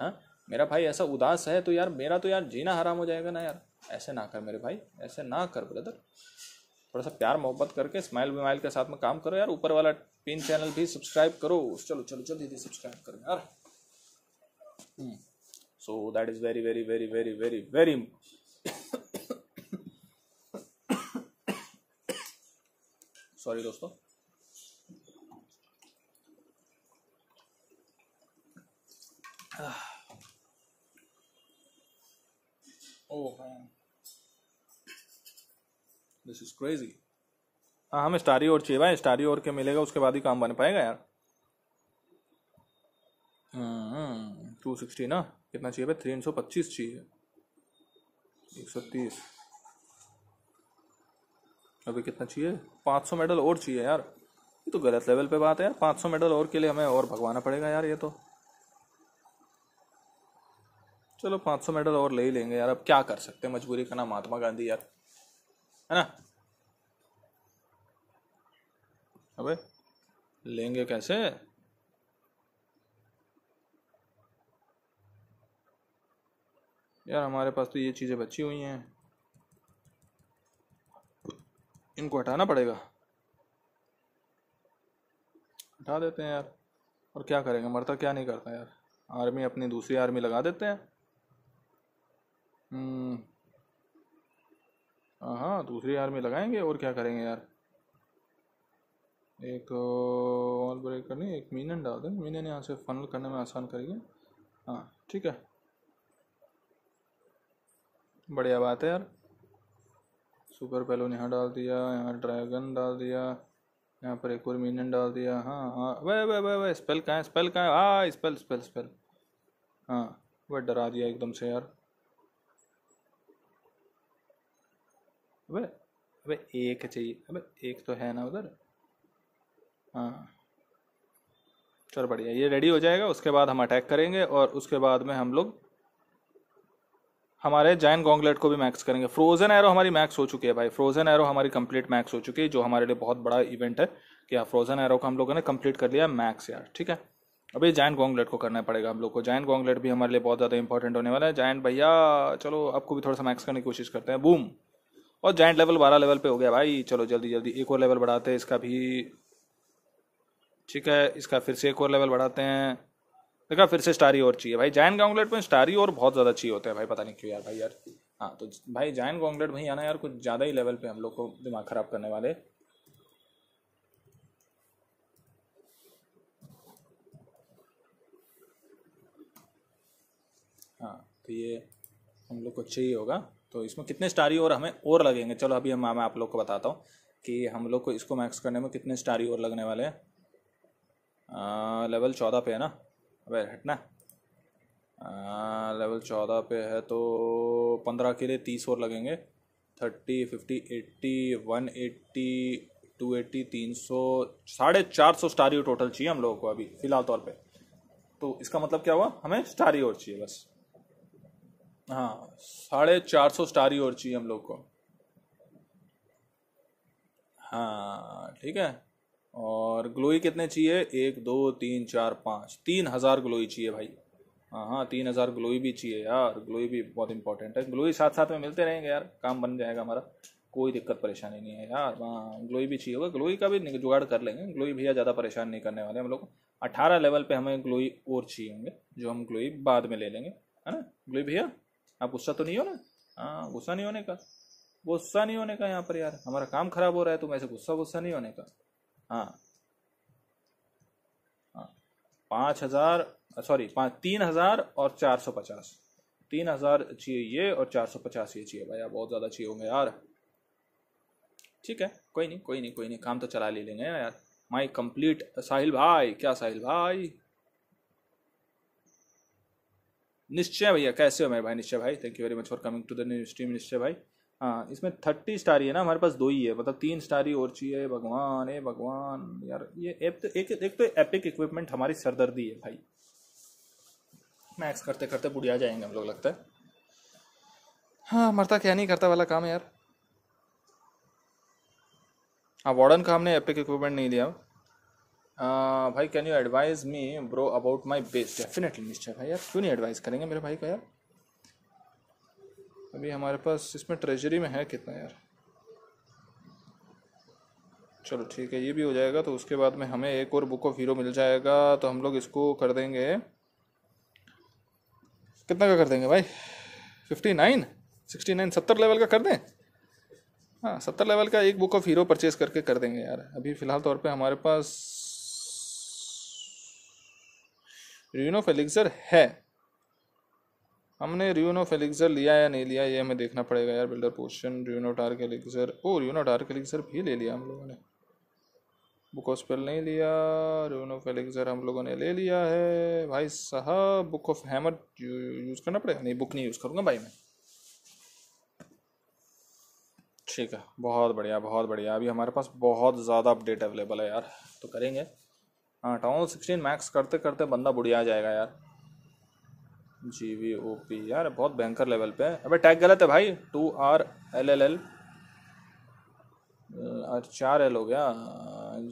हाँ मेरा भाई ऐसा उदास है तो यार मेरा तो यार जीना हराम हो जाएगा ना यार ऐसे ना कर मेरे भाई ऐसे ना कर ब्रदर थोड़ा सा प्यार मोहब्बत करके स्माइल विमाइल के साथ में काम करो यार ऊपर वाला पिन चैनल भी सब्सक्राइब करो चलो चलो जल्दी जल्दी सब्सक्राइब करो यार so that is very very very very very very sorry दोस्तों oh man this is crazy हाँ हमें स्टारी और चाहिए भाई स्टारी और के मिलेगा उसके बाद ही काम बन पाएगा यार हम्म टू सिक्सटी ना कितना चाहिए भाई तीन सौ पच्चीस चाहिए एक सौ तीस अभी कितना चाहिए पाँच सौ मेडल और चाहिए यार ये तो गलत लेवल पे बात है यार पाँच सौ मेडल और के लिए हमें और भगवाना पड़ेगा यार ये तो चलो पाँच सौ मेडल और ले ही लेंगे यार अब क्या कर सकते हैं मजबूरी का नाम महात्मा गांधी यार है ना अबे लेंगे कैसे यार हमारे पास तो ये चीज़ें बची हुई हैं इनको हटाना पड़ेगा हटा देते हैं यार और क्या करेंगे मरता क्या नहीं करता यार आर्मी अपनी दूसरी आर्मी लगा देते हैं हम्म। हाँ दूसरी आर्मी लगाएंगे और क्या करेंगे यार एक तो और ब्रेक करनी एक मीनन डाल दें मीनियन यहाँ से फनल करने में आसान करेंगे हाँ ठीक है बढ़िया बात है यार सुपर पेलोन यहाँ डाल दिया यहाँ ड्रैगन डाल दिया यहाँ पर एक और मीनियन डाल दिया हाँ हाँ वह वह वह स्पेल कहाँ है स्पेल कहाँ हाँ स्पेल स्पेल स्पेल हाँ वह डरा दिया एकदम से यार अबे अबे एक चाहिए अबे एक तो है ना उधर हाँ चल बढ़िया ये रेडी हो जाएगा उसके बाद हम अटैक करेंगे और उसके बाद में हम लोग हमारे जैन गोंगलेट को भी मैक्स करेंगे फ्रोजन एरो हमारी मैक्स हो चुकी है भाई फ्रोजन एरो हमारी कंप्लीट मैक्स हो चुकी है जो हमारे लिए बहुत बड़ा इवेंट है कि यार फ्रोजन एरो को हम लोगों ने कंप्लीट कर लिया मैक्स यार ठीक है अभी जैन गोंगलेट को करना पड़ेगा हम लोग को जैन गोंगलेट भी हमारे लिए बहुत ज़्यादा इंपॉर्टेंट होने वाला है जैन भैया चलो आपको भी थोड़ा सा मैक्स करने की कोशिश करते हैं बूम और जैन लेवल बारह लेवल पर हो गया भाई चलो जल्दी जल्दी एक और लेवल बढ़ाते हैं इसका भी ठीक है इसका फिर से एक और लेवल बढ़ाते हैं देखा फिर से स्टारी और चाहिए भाई जायन गांगलेट में स्टारी और बहुत ज़्यादा चाहिए होते हैं भाई पता नहीं क्यों यार भाई यार हाँ तो भाई जायन गांगलेट भाई आना यार कुछ ज़्यादा ही लेवल पे हम लोग को दिमाग ख़राब करने वाले हाँ तो ये हम लोग को चाहिए होगा तो इसमें कितने स्टारी और हमें और लगेंगे चलो अभी हम मैं आप लोग को बताता हूँ कि हम लोग को इसको मैक्स करने में कितने स्टारी और लगने वाले हैं लेवल चौदह पे है ना अबे हटना ना लेवल चौदह पे है तो पंद्रह के लिए तीस और लगेंगे thirty fifty eighty one eighty two eighty तीन सौ साढ़े चार सौ स्टारी टोटल चाहिए हम लोगों को अभी फ़िलहाल तौर पे तो इसका मतलब क्या हुआ हमें स्टार और चाहिए बस हाँ साढ़े चार सौ स्टार और चाहिए हम लोग को हाँ ठीक है और ग्लोई कितने चाहिए एक दो तीन चार पाँच तीन हज़ार ग्लोई चाहिए भाई हाँ हाँ तीन हज़ार ग्लोई भी चाहिए यार ग्लोई भी बहुत इंपॉर्टेंट है ग्लोई साथ साथ में मिलते रहेंगे यार काम बन जाएगा हमारा कोई दिक्कत परेशानी नहीं है यार हाँ ग्लोई भी चाहिए होगा ग्लोई का भी जुगाड़ कर लेंगे ग्लोई भैया ज़्यादा परेशान नहीं करने वाले हम लोग अठारह लेवल पर हमें ग्लोई और चाहिए होंगे जो हम ग्लोई बाद में ले लेंगे है ना ग्लोई भैया आप गुस्सा तो नहीं हो ना हाँ गुस्सा नहीं होने का गुस्सा नहीं होने का यहाँ पर यार हमारा काम खराब हो रहा है तो ऐसे गुस्सा गुस्सा नहीं होने का हाँ, हाँ। पांच हजार सॉरी पाँच तीन हजार और चार सौ पचास तीन हजार चाहिए ये और चार सौ पचास ये चाहिए भैया बहुत ज़्यादा चाहिए होंगे यार ठीक है कोई नहीं कोई नहीं कोई नहीं काम तो चला ले लेंगे यार माई कंप्लीट साहिल भाई क्या साहिल भाई निश्चय भैया कैसे हो मेरे भाई निश्चय भाई thank you very much for coming to the new stream Nishchay भाई हाँ इसमें थर्टी स्टार ही है ना हमारे पास दो ही है मतलब तीन स्टार ही और चाहिए भगवान ए भगवान यार ये एप तो एक एक तो एपिक इक्विपमेंट हमारी सरदर्दी है भाई मैक्स करते करते बुढ़िया जाएंगे हम लोग लगता है हाँ मरता क्या नहीं करता वाला काम है यार हाँ वार्डन का हमने एपिक इक्विपमेंट नहीं दिया आ, भाई can you advise me bro about my best definitely Nishchay भाई यार क्यों नहीं एडवाइस करेंगे मेरे भाई को यार अभी हमारे पास इसमें ट्रेजरी में है कितना यार चलो ठीक है ये भी हो जाएगा तो उसके बाद में हमें एक और बुक ऑफ हीरो मिल जाएगा तो हम लोग इसको कर देंगे कितना का कर देंगे भाई फिफ्टी नाइन सिक्सटी नाइन सत्तर लेवल का कर दें हाँ सत्तर लेवल का एक बुक ऑफ हीरो परचेज करके कर देंगे यार अभी फ़िलहाल तौर पे हमारे पास रीनो फेलिक्सर है हमने रियोनो फेलिक्सर लिया या नहीं लिया ये हमें देखना पड़ेगा यार बिल्डर पोशन टार्क एलिक्सर ओ टार्क एलिक्सर भी ले लिया हम लोगों ने बुक स्पेल नहीं लिया रियोनो फेलिक्सर हम लोगों ने ले लिया है भाई साहब बुक ऑफ हैमर यूज़ करना पड़ेगा नहीं बुक नहीं यूज़ करूँगा भाई मैं ठीक है बहुत बढ़िया बहुत बढ़िया अभी हमारे पास बहुत ज़्यादा अपडेट अवेलेबल है यार तो करेंगे हाँ टाउन सिक्सटीन मैक्स करते करते बंदा बुढ़िया जाएगा यार जी वी ओ पी यार बहुत भयंकर लेवल पे है अबे टैग गलत है भाई two R L L L और चार एल हो गया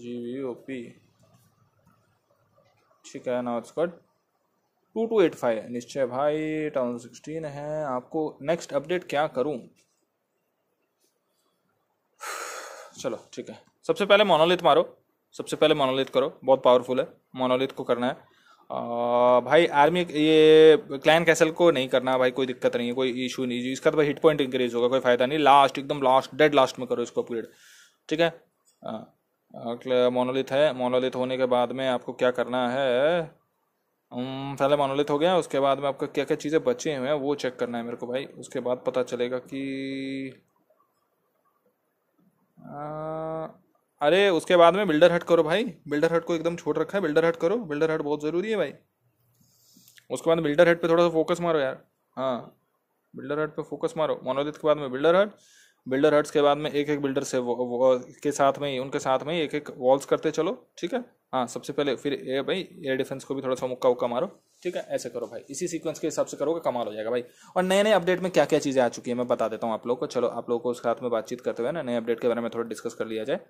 जी वी ओ पी ठीक है now it's good two two eight five Nishchay भाई टाउन सिक्सटीन है आपको नेक्स्ट अपडेट क्या करूं चलो ठीक है सबसे पहले मोनोलिथ मारो सबसे पहले मोनोलिथ करो बहुत पावरफुल है मोनोलिथ को करना है भाई आर्मी ये क्लैन कैसल को नहीं करना भाई कोई दिक्कत नहीं है कोई इशू नहीं जी इसका तो भाई हिट पॉइंट इंक्रीज होगा कोई फायदा नहीं लास्ट एकदम लास्ट डेड लास्ट में करो इसको अपग्रेड ठीक है मोनोलिथ है मोनोलिथ होने के बाद में आपको क्या करना है पहले मोनोलिथ हो गया उसके बाद में आपका क्या क्या चीज़ें बची हुए हैं वो चेक करना है मेरे को भाई उसके बाद पता चलेगा कि आ... अरे उसके बाद में बिल्डर हट करो भाई बिल्डर हट को एकदम छोट रखा है बिल्डर हट करो बिल्डर हट बहुत ज़रूरी है भाई उसके बाद बिल्डर हट पे थोड़ा सा फोकस मारो यार हाँ बिल्डर हट पे फोकस मारो मोनोलिथ के बाद में बिल्डर हट बिल्डर हट्स के बाद में एक एक बिल्डर से वो, वो, के साथ में ही उनके साथ में ही एक एक वॉल्स करते चलो ठीक है हाँ सबसे पहले फिर ए भाई एयर डिफेंस को भी थोड़ा सा मुक्का उक्का मारो ठीक है ऐसे करो भाई इसी सीक्वेंस के हिसाब से करोगे कमाल हो जाएगा भाई और नए नए अपडेट में क्या क्या चीज़ें आ चुकी है मैं बता देता हूँ आप लोग को चलो आप लोग को उसके साथ में बातचीत करते हुए ना नए अपडेट के बारे में थोड़ा डिस्कस कर लिया जाए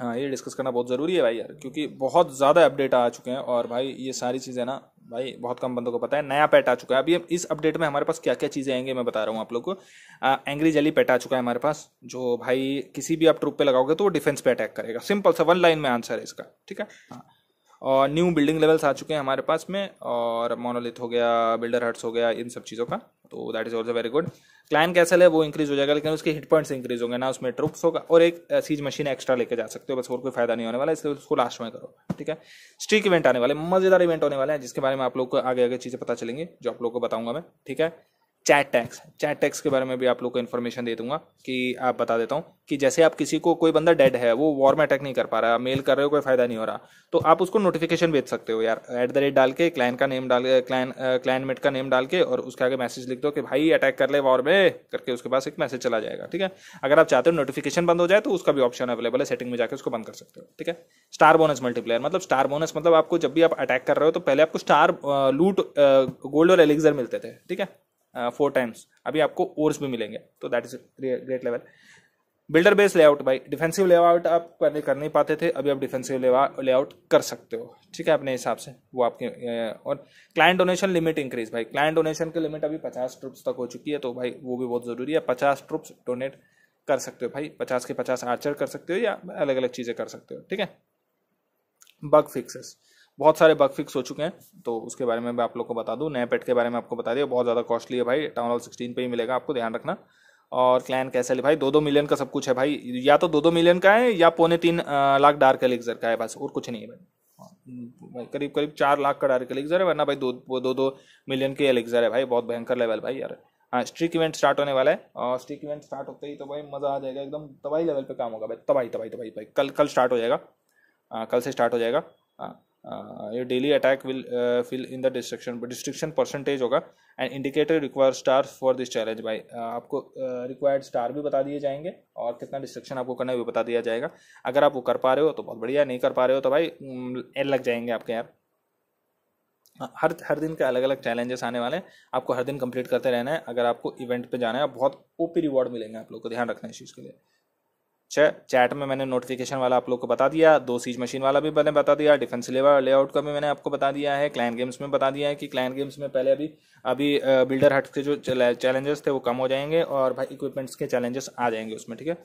हाँ ये डिस्कस करना बहुत ज़रूरी है भाई यार क्योंकि बहुत ज़्यादा अपडेट आ चुके हैं और भाई ये सारी चीज़ें ना भाई बहुत कम बंदों को पता है नया पैट आ चुका है अभी इस अपडेट में हमारे पास क्या क्या चीज़ें आएंगी मैं बता रहा हूँ आप लोग को एंग्री जली पैट आ चुका है हमारे पास जो भाई किसी भी आप ट्रूप पे लगाओगे तो वो डिफेंस पे अटैक करेगा सिंपल सा वन लाइन में आंसर है इसका ठीक है हाँ और न्यू बिल्डिंग लेवल्स आ चुके हैं हमारे पास में और मोनोलिथ हो गया बिल्डर हट्स हो गया इन सब चीज़ों का तो that is also very good clan castle है वो इंक्रीज हो जाएगा लेकिन उसके हिट पॉइंट्स इंक्रीज होंगे ना उसमें ट्रुप्स होगा और एक सीज मशीन एक्स्ट्रा लेके जा सकते हो बस और कोई फायदा नहीं होने वाला इसलिए उसको लास्ट में करो ठीक है स्ट्रीक इवेंट आने वाले मज़ेदार इवेंट होने वाले हैं जिसके बारे में आप लोग को आगे आगे चीज़ें पता चलेंगी जो आप लोग को बताऊंगा मैं ठीक है चैट टैक्स चैट टैक्स के बारे में भी आप लोग को इन्फॉर्मेशन दे दूंगा कि आप बता देता हूँ कि जैसे आप किसी को कोई बंदा डेड है वो वॉर में अटैक नहीं कर पा रहा मेल कर रहे हो कोई फायदा नहीं हो रहा तो आप उसको नोटिफिकेशन भेज सकते हो यार एट द रेट डाल के क्लाइन का नेम डाल के क्लाइन क्लाइन मेट का नेम डाल के और उसके आगे मैसेज लिख दो कि भाई अटैक कर ले वॉर में करके उसके पास एक मैसेज चला जाएगा ठीक है अगर आप चाहते हो नोटिफिकेशन बंद हो जाए तो उसका भी ऑप्शन अवेलेबल है सेटिंग में जाकर उसको बंद कर सकते हो ठीक है स्टार बोनस मल्टीप्लेयर मतलब स्टार बोनस मतलब आपको जब भी आप अटैक कर रहे हो तो पहले आपको स्टार लूट गोल्ड और एलिगजर मिलते थे ठीक है फोर टाइम्स अभी आपको ओर्स भी मिलेंगे तो that is great level builder base layout भाई डिफेंसिव लेआउट आप पहले कर नहीं पाते थे अभी आप डिफेंसिव लेआउट कर सकते हो ठीक है अपने हिसाब से वो आपके और क्लाइंट डोनेशन लिमिट इंक्रीज भाई क्लाइंट डोनेशन की लिमिट अभी पचास ट्रुप्स तक हो चुकी है तो भाई वो भी बहुत ज़रूरी है पचास ट्रुप्स डोनेट कर सकते हो भाई पचास के पचास आर्चर कर सकते हो या अलग अलग चीज़ें कर सकते हो ठीक है बग फिक्सेस बहुत सारे बग फिक्स हो चुके हैं तो उसके बारे में मैं आप लोग को बता दूँ नए पेट के बारे में आपको बता दिया बहुत ज़्यादा कॉस्टली है भाई टाउन हॉल सिक्सटीन पे ही मिलेगा आपको ध्यान रखना और क्लैन ले भाई दो दो मिलियन का सब कुछ है भाई या तो दो दो मिलियन का है या पौने तीन लाख डार्क एलिक्जर का है बस और कुछ नहीं है भाई हाँ, करीब करीब चार लाख का डार्क एलिक्जर है वरना भाई दो दो दो मिलियन के एलिक्जर है भाई बहुत भयंकर लेवल भाई यार हाँ स्ट्रिक इवेंट स्टार्ट होने वाला है और स्ट्रिक इवेंट स्टार्ट होते ही तो भाई मज़ा आ जाएगा एकदम तबाही लेवल पे काम होगा भाई तबाही तबाही तबाही भाई कल कल स्टार्ट हो जाएगा कल से स्टार्ट हो जाएगा हाँ ये daily attack will fill in the destruction destruction percentage होगा and indicator require star for this challenge by आपको रिक्वायर्ड uh, स्टार भी बता दिए जाएंगे और कितना डिस्ट्रिक्शन आपको करना है वो बता दिया जाएगा अगर आप वो कर पा रहे हो तो बहुत बढ़िया नहीं कर पा रहे हो तो भाई एल mm, लग जाएंगे आपके यार हाँ, हर हर दिन के अलग अलग चैलेंजेस आने वाले हैं आपको हर दिन कंप्लीट करते रहना है अगर आपको इवेंट पे जाना है बहुत ओपी रिवॉर्ड मिलेंगे आप लोग को ध्यान रखना है इस चीज़ के लिए अच्छा चैट में मैंने नोटिफिकेशन वाला आप लोग को बता दिया दो सीज मशीन वाला भी मैंने बता दिया डिफेंस लेवर लेआउट का भी मैंने आपको बता दिया है क्लाइन गेम्स में बता दिया है कि क्लाइन गेम्स में पहले अभी अभी बिल्डर हट के जो चैलेंजेस थे वो कम हो जाएंगे और भाई इक्विपमेंट्स के चैलेंजेस आ जाएंगे उसमें ठीक है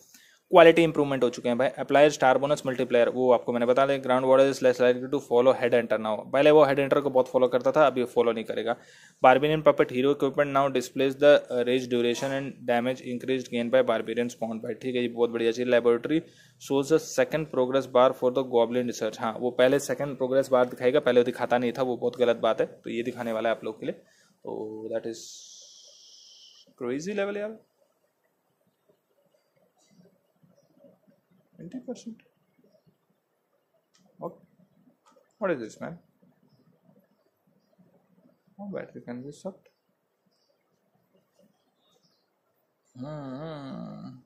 क्वालिटी इंप्रूवमेंट हो चुके हैं भाई अप्लाई स्टार बोनस मल्टीप्लेयर वो आपको मैंने बता दें grand warden is less like to follow head enter now पहले वो हेड एंटर को बहुत फॉलो करता था अभी फॉलो नहीं करेगा barbarian puppet hero equipment now displace the rage duration and damage increase gain by barbarian spawn by ठीक है ये बहुत बढ़िया चीज laboratory shows the second progress bar for the goblin research हाँ वो पहले सेकंड प्रोग्रेस बार दिखाएगा पहले दिखाता नहीं था वो बहुत गलत बात है तो ये दिखाने वाला है आप लोग के लिए तो दैट इज क्रेजी लेवल यार 20 percent what what is this man how oh, battery can be sucked hmm.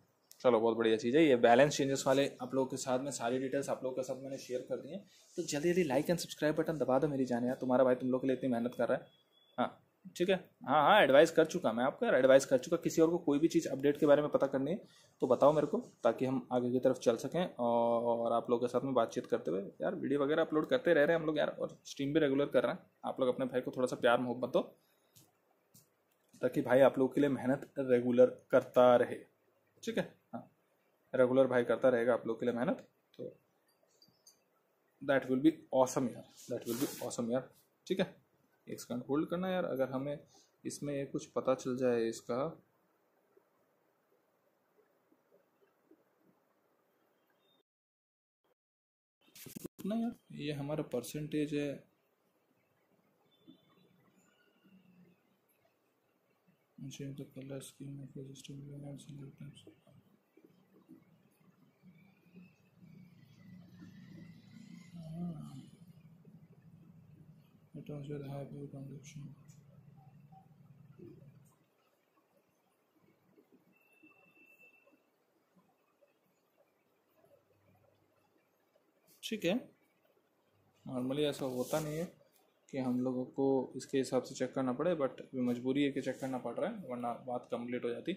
चलो बहुत बढ़िया चीज़ है ये बैलेंस चेंजेस वाले आप लोगों के साथ में सारी डिटेल्स आप लोगों के साथ मैंने शेयर कर दी हैं तो जल्दी जल्दी लाइक एंड सब्सक्राइब बटन दबा दो मेरी जाने यार तुम्हारा भाई तुम लोग के लिए इतनी मेहनत कर रहा है हाँ ठीक है हाँ हाँ एडवाइस कर चुका मैं आपको यार एडवाइस कर चुका किसी और को कोई भी चीज़ अपडेट के बारे में पता करनी है तो बताओ मेरे को ताकि हम आगे की तरफ चल सकें और आप लोगों के साथ में बातचीत करते हुए यार वीडियो वगैरह अपलोड करते रह रहे हैं हम लोग यार और स्ट्रीम भी रेगुलर कर रहे हैं आप लोग अपने भाई को थोड़ा सा प्यार मोहब्बत दो ताकि भाई आप लोग के लिए मेहनत रेगुलर करता रहे ठीक है हाँ रेगुलर भाई करता रहेगा आप लोग के लिए मेहनत तो दैट विल बी ऑसम यार दैट विल बी ऑसम यार ठीक है एक सेकंड होल्ड करना यार अगर हमें इसमें कुछ पता चल जाए इसका ना यार ये हमारा परसेंटेज है मुझे तो colour scheme system returns with high fuel consumption. ठीक है नॉर्मली ऐसा होता नहीं है कि हम लोगों को इसके हिसाब से चेक करना पड़े बट मजबूरी है कि चेक करना पड़ रहा है वरना बात कंप्लीट हो जाती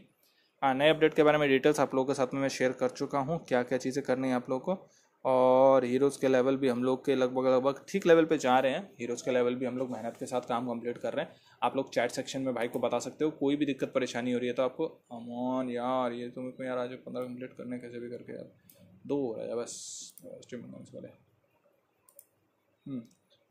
हाँ नए अपडेट के बारे में डिटेल्स आप लोगों के साथ में मैं शेयर कर चुका हूँ क्या क्या चीज़ें करनी है आप लोगों को और हीरोज़ के लेवल भी हम लोग के लगभग लगभग ठीक लेवल पे जा रहे हैं हीरोज़ के लेवल भी हम लोग मेहनत के साथ काम कंप्लीट कर रहे हैं आप लोग चैट सेक्शन में भाई को बता सकते हो कोई भी दिक्कत परेशानी हो रही है तो आपको अमोन यार ये तो मेरे को यार आज पंद्रह कंप्लीट करने कैसे भी करके यार दो हो रहा है बस वेस्ट बंगाल से वाले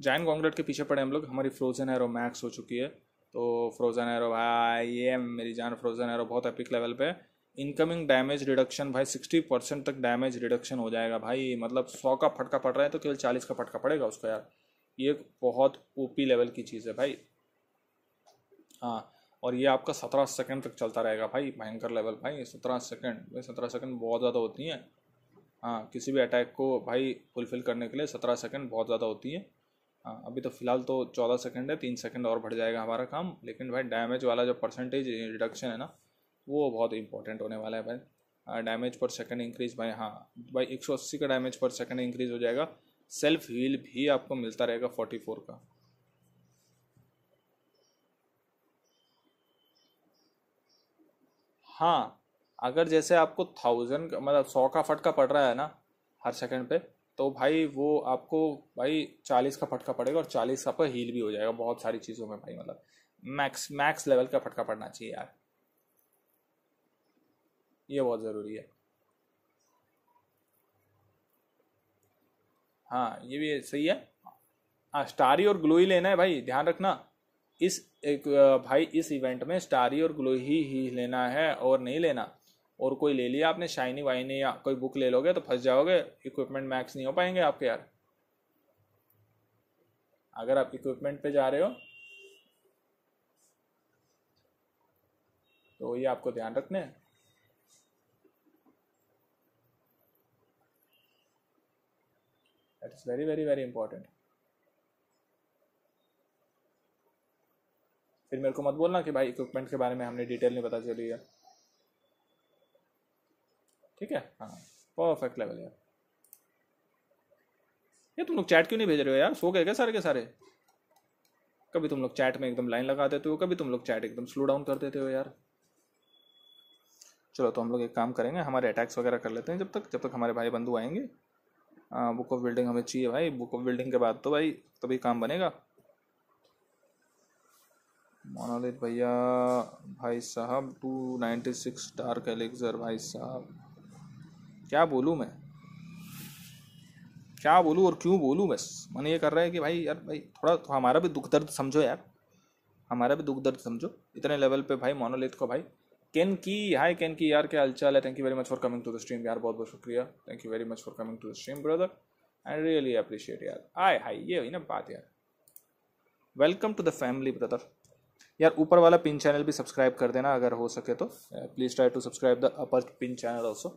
जैन कॉन्ग्रेट के पीछे पड़े हम लोग हमारी फ्रोजन एरो मैक्स हो चुकी है तो फ्रोजन एरो भाई ये मेरी जान फ्रोजन एरो बहुत एपिक लेवल पे है इनकमिंग डैमेज रिडक्शन भाई सिक्सटी परसेंट तक डैमेज रिडक्शन हो जाएगा भाई मतलब सौ का फटका पड़ रहा है तो केवल चालीस का फटका पड़ेगा उसका यार ये बहुत ओपी लेवल की चीज़ है भाई हाँ और ये आपका सत्रह सेकंड तक चलता रहेगा भाई भयंकर लेवल भाई सत्रह सेकंड भाई सत्रह सेकंड बहुत ज़्यादा होती हैं हाँ किसी भी अटैक को भाई फुलफिल करने के लिए सत्रह सेकंड बहुत ज़्यादा होती हैं हाँ अभी तो फिलहाल तो चौदह सेकंड है तीन सेकंड और बढ़ जाएगा हमारा काम लेकिन भाई डैमेज वाला जो परसेंटेज रिडक्शन है ना वो बहुत इंपॉर्टेंट होने वाला है भाई डैमेज पर सेकंड इंक्रीज भाई हाँ भाई अस्सी का डैमेज पर सेकंड इंक्रीज हो जाएगा सेल्फ हील भी आपको मिलता रहेगा फोर्टी फोर का हाँ अगर जैसे आपको थाउजेंड मतलब सौ का फटका पड़ रहा है ना हर सेकंड पे तो भाई वो आपको भाई चालीस का फटका पड़ेगा और चालीस का पर हील भी हो जाएगा बहुत सारी चीज़ों में भाई मतलब मैक्स मैक्स लेवल का फटका पड़ना चाहिए यार ये बहुत ज़रूरी है हाँ ये भी सही है हाँ स्टारी और ग्लोई लेना है भाई ध्यान रखना इस एक भाई इस इवेंट में स्टारी और ग्लोई ही, ही लेना है और नहीं लेना और कोई ले लिया आपने शाइनी वाइनी या कोई बुक ले लोगे तो फंस जाओगे इक्विपमेंट मैक्स नहीं हो पाएंगे आपके यार अगर आप इक्विपमेंट पे जा रहे हो तो ये आपको ध्यान रखना है that is very very very important फिर मेरे को मत बोलना कि भाई इक्विपमेंट के बारे में हमने डिटेल नहीं पता चली है ठीक है हाँ परफेक्ट लेवल यार ये तुम लोग चैट क्यों नहीं भेज रहे हो यार सो गए क्या सारे के सारे कभी तुम लोग चैट में एकदम लाइन लगा देते हो कभी तुम लोग चैट एकदम स्लो डाउन कर देते हो यार चलो तो हम लोग एक काम करेंगे हमारे अटैक्स वगैरह कर लेते हैं जब तक जब तक हमारे भाई बंधु आएंगे हाँ बुक ऑफ बिल्डिंग हमें चाहिए भाई बुक ऑफ बिल्डिंग के बाद तो भाई तभी काम बनेगा मोनोलिथ भैया भाई साहब two ninety six dark elixir भाई साहब क्या बोलूँ मैं क्या बोलूँ और क्यों बोलूँ बस मन ये कर रहा है कि भाई यार भाई थोड़ा तो हमारा भी दुख दर्द समझो यार हमारा भी दुख दर्द समझो इतने लेवल पे भाई मोनोलिथ को भाई कैन की हाय कैन की यार क्या हालचाल है thank you very much for coming to the stream यार बहुत बहुत शुक्रिया thank you very much for coming to the stream brother I really appreciate यार आय हाय ये हुई ना बात यार welcome to the family brother यार ऊपर वाला पिन चैनल भी सब्सक्राइब कर देना अगर हो सके तो please try to subscribe the upper pin channel also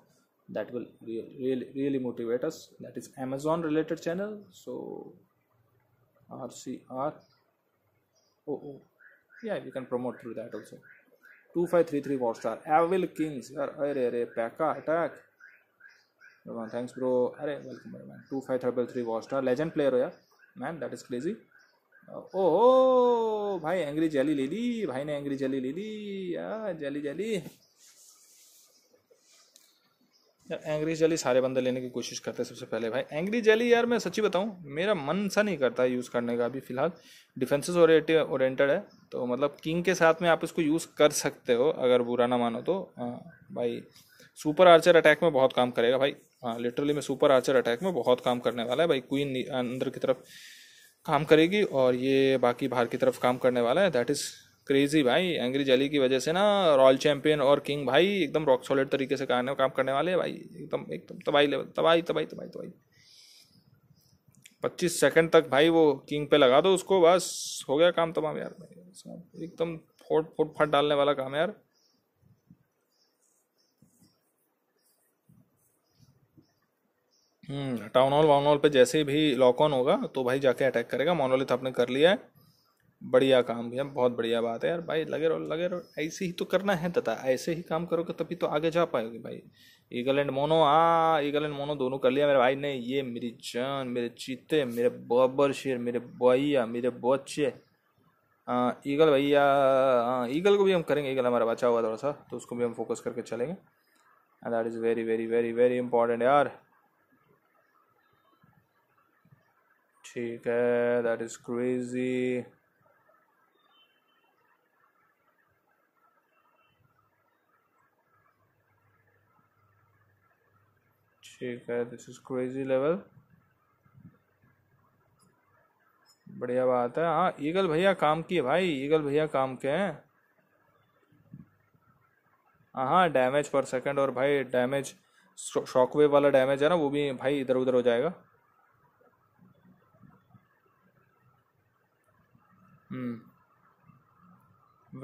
that will really really motivate us that is Amazon related channel so R C R O O या you can promote through that also two five three three war star evil kings यार अरे अरे pekka attack thanks bro अरे welcome man two five थ्रबल three war star legend player हो यार man that is crazy ओ भाई angry jelly ले ली भाई ने एंग्री जेली ले ली यार जेली जेली यार एंग्री जेली सारे बंदे लेने की कोशिश करते हैं सबसे पहले भाई एंग्री जली यार मैं सच्ची बताऊँ मेरा मन सा नहीं करता है यूज़ करने का अभी फिलहाल डिफेंसिस ओरिएंटेड है तो मतलब किंग के साथ में आप इसको यूज़ कर सकते हो अगर बुरा ना मानो तो आ, हाँ, भाई सुपर आर्चर अटैक में बहुत काम करेगा भाई हाँ लिटरली में सुपर आर्चर अटैक में बहुत काम करने वाला है भाई क्वीन अंदर की तरफ काम करेगी और ये बाकी बाहर की तरफ काम करने वाला है दैट इज़ क्रेजी भाई एंग्री जली की वजह से ना रॉयल चैंपियन और किंग भाई एकदम रॉक सॉलिड तरीके से काम काम करने वाले भाई एकदम एकदम तबाही लेवल तबाही तबाही तबाही तबाही पच्चीस सेकंड तक भाई वो किंग पे लगा दो उसको बस हो गया काम तमाम यार एकदम फोट फोट फट डालने वाला काम यार hmm town hall town hall पे जैसे भी लॉक ऑन होगा तो भाई जाके अटैक करेगा मोनोलिथ आपने कर लिया है बढ़िया काम किया बहुत बढ़िया बात है यार भाई लगे रहो लगे रहो ऐसे ही तो करना है तथा ऐसे ही काम करोगे तभी तो आगे जा पाओगे भाई ईगल एंड मोनो हाँ ईगल एंड मोनो दोनों कर लिया मेरे भाई ने ये मेरी जान मेरे चीते मेरे बबर शेर मेरे बइया मेरे बच्चे हाँ ईगल भैया हाँ ईगल को भी हम करेंगे ईगल हमारा बचा हुआ थोड़ा सा तो उसको भी हम फोकस करके चलेंगे and that is very very very very important यार ठीक है दैट इज़ क्रेजी ठीक है दिस इज क्रेजी लेवल बढ़िया बात है हाँ ईगल भैया काम है भाई ईगल भैया काम के हैं हाँ डैमेज पर सेकंड और भाई डैमेज शॉकवेव वाला डैमेज है ना वो भी भाई इधर उधर हो जाएगा हम्म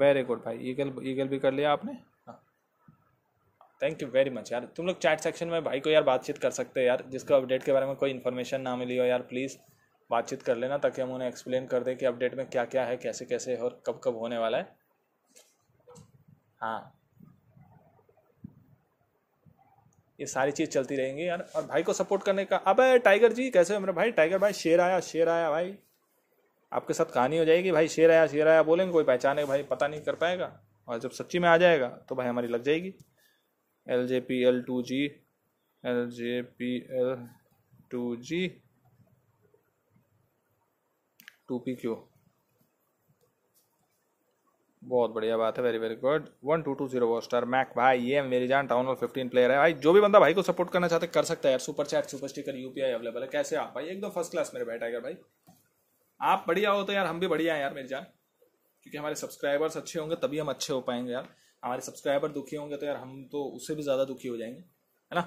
वेरी गुड भाई ईगल ईगल भी कर लिया आपने थैंक यू वेरी मच यार तुम लोग चैट सेक्शन में भाई को यार बातचीत कर सकते हैं यार जिसको अपडेट के बारे में कोई इन्फॉर्मेशन ना मिली हो यार प्लीज़ बातचीत कर लेना ताकि हम उन्हें एक्सप्लेन कर दें कि अपडेट में क्या क्या है कैसे कैसे और कब कब होने वाला है हाँ ये सारी चीज़ चलती रहेंगी यार और भाई को सपोर्ट करने का अब टाइगर जी कैसे हो मेरे भाई टाइगर भाई शेर आया शेर आया भाई आपके साथ कहानी हो जाएगी भाई शेर आया शेर आया बोलेंगे कोई पहचाने भाई पता नहीं कर पाएगा और जब सच्ची में आ जाएगा तो भाई हमारी लग जाएगी L J P L two G L J P L two G two P Q बहुत बढ़िया बात है very very good one two two zero star max भाई ये मेरी जान टाउन और फिफ्टीन प्लेयर है भाई जो भी बंदा भाई को सपोर्ट करना चाहते कर सकता है यार super chat super sticker UPI available है कैसे आप भाई एकदम फर्स्ट क्लास मेरे बैठा है भाई आप बढ़िया हो तो यार हम भी बढ़िया हैं यार मेरी जान क्योंकि हमारे सब्सक्राइबर्स अच्छे होंगे तभी हम अच्छे हो पाएंगे यार हमारे सब्सक्राइबर दुखी होंगे तो यार हम तो उससे भी ज़्यादा दुखी हो जाएंगे है ना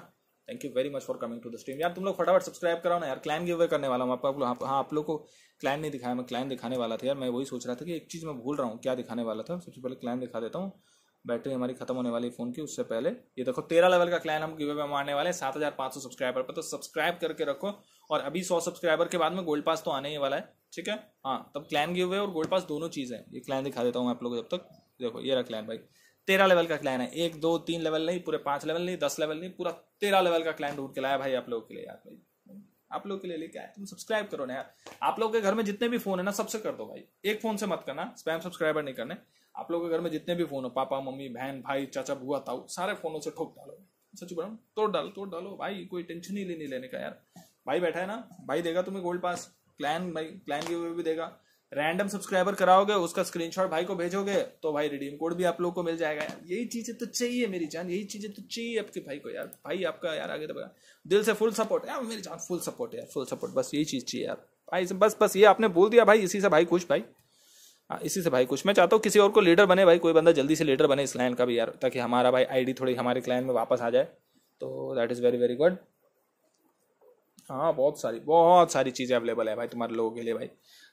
thank you very much for coming to the stream यार तुम लोग फटाफट सब्सक्राइब कराओ ना यार क्लाइन गिव अवे करने वाला हूँ आपको लोग हाँ आप लोग को क्लाइन नहीं दिखाया मैं क्लाइन दिखाने वाला था यार मैं वही सोच रहा था कि एक चीज़ मैं भूल रहा हूँ क्या दिखाने वाला था सबसे पहले क्लाइन दिखा देता हूँ बैटरी हमारी खत्म होने वाली फ़ोन की उससे पहले ये देखो तेरह लेवल का क्लाइन हम गिवे में आने वाले हैं सात हज़ार पाँच सौ सब्सक्राइबर पर तो सब्सक्राइब करके रखो और अभी सौ सब्सक्राइबर के बाद में गोल्ड पास तो आने ही वाला है ठीक है हाँ तब क्लाइन गिवे और गोल्ड पास दोनों चीज़ है ये क्लाइन दिखा देता हूँ आप लोग जब तक देखो ये रहा क्लाइन भाई तेरह लेवल का क्लाइन है एक दो तीन लेवल नहीं पूरे पांच लेवल नहीं दस लेवल नहीं पूरा तेरह लेवल का क्लाइन ढूंढ के लाया भाई आप लोगों के लिए यार भाई आप लोग के लिए लेके आया तुम सब्सक्राइब करो ना यार आप लोग के घर में जितने भी फोन है ना सबसे कर दो भाई एक फोन से मत करना स्पैम सब्सक्राइबर नहीं करने आप लोग के घर में जितने भी फोन हो पापा मम्मी बहन भाई चाचा बुआ ताऊ सारे फोनों से ठोक डालो सच बोल तोड़ डालो तोड़ डालो भाई कोई टेंशन ही लेने लेने का यार भाई बैठा है ना भाई देगा तुम्हें गोल्ड पास क्लैन भाई क्लैन की भी देगा रैंडम सब्सक्राइबर कराओगे उसका स्क्रीनशॉट भाई को भेजोगे तो भाई रिडीम कोड भी आप लोग को मिल जाएगा यार यही चीजें तो चाहिए मेरी जान यही चीजें तो चाहिए आपके भाई को यार भाई आपका यार आगे दबा दिल से फुल सपोर्ट यार मेरी जान फुल सपोर्ट यार फुल सपोर्ट बस यही चीज चाहिए यार भाई बस बस ये आपने बोल दिया भाई इसी से भाई खुश भाई हाँ इसी से भाई कुछ मैं चाहता हूँ किसी और को लीडर बने भाई कोई बंदा जल्दी से लीडर बने इस लाइन का भी यार ताकि हमारा भाई आईडी थोड़ी हमारे क्लाइन में वापस आ जाए तो that is very very good हाँ बहुत सारी बहुत सारी चीज़ें अवेलेबल है भाई तुम्हारे लोगों के लिए भाई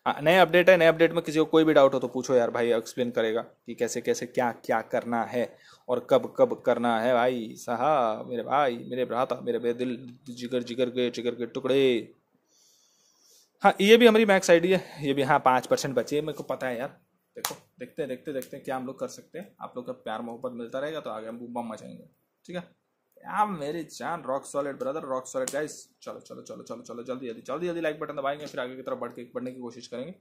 हाँ, नए अपडेट है नए अपडेट में किसी को कोई भी डाउट हो तो पूछो यार भाई एक्सप्लेन करेगा कि कैसे कैसे क्या क्या करना है और कब कब करना है भाई साहब मेरे भाई मेरे भ्राता मेरे बे दिल जिगर जिगर के जिगर के टुकड़े हाँ ये भी हमारी मैक्स आईडी है ये भी हाँ पाँच परसेंट बचे मेरे को पता है यार देखो देखते हैं देखते देखते हैं क्या हम लोग कर सकते हैं आप लोग का प्यार मोहब्बत मिलता रहेगा तो आगे हम बम मचाएंगे ठीक है हाँ मेरी जान rock solid brother rock solid guys चलो चलो चलो चलो चलो जल्दी जल्दी जल्दी जल्दी लाइक बटन दबाएंगे फिर आगे की तरफ बढ़ के बढ़ने की कोशिश करेंगे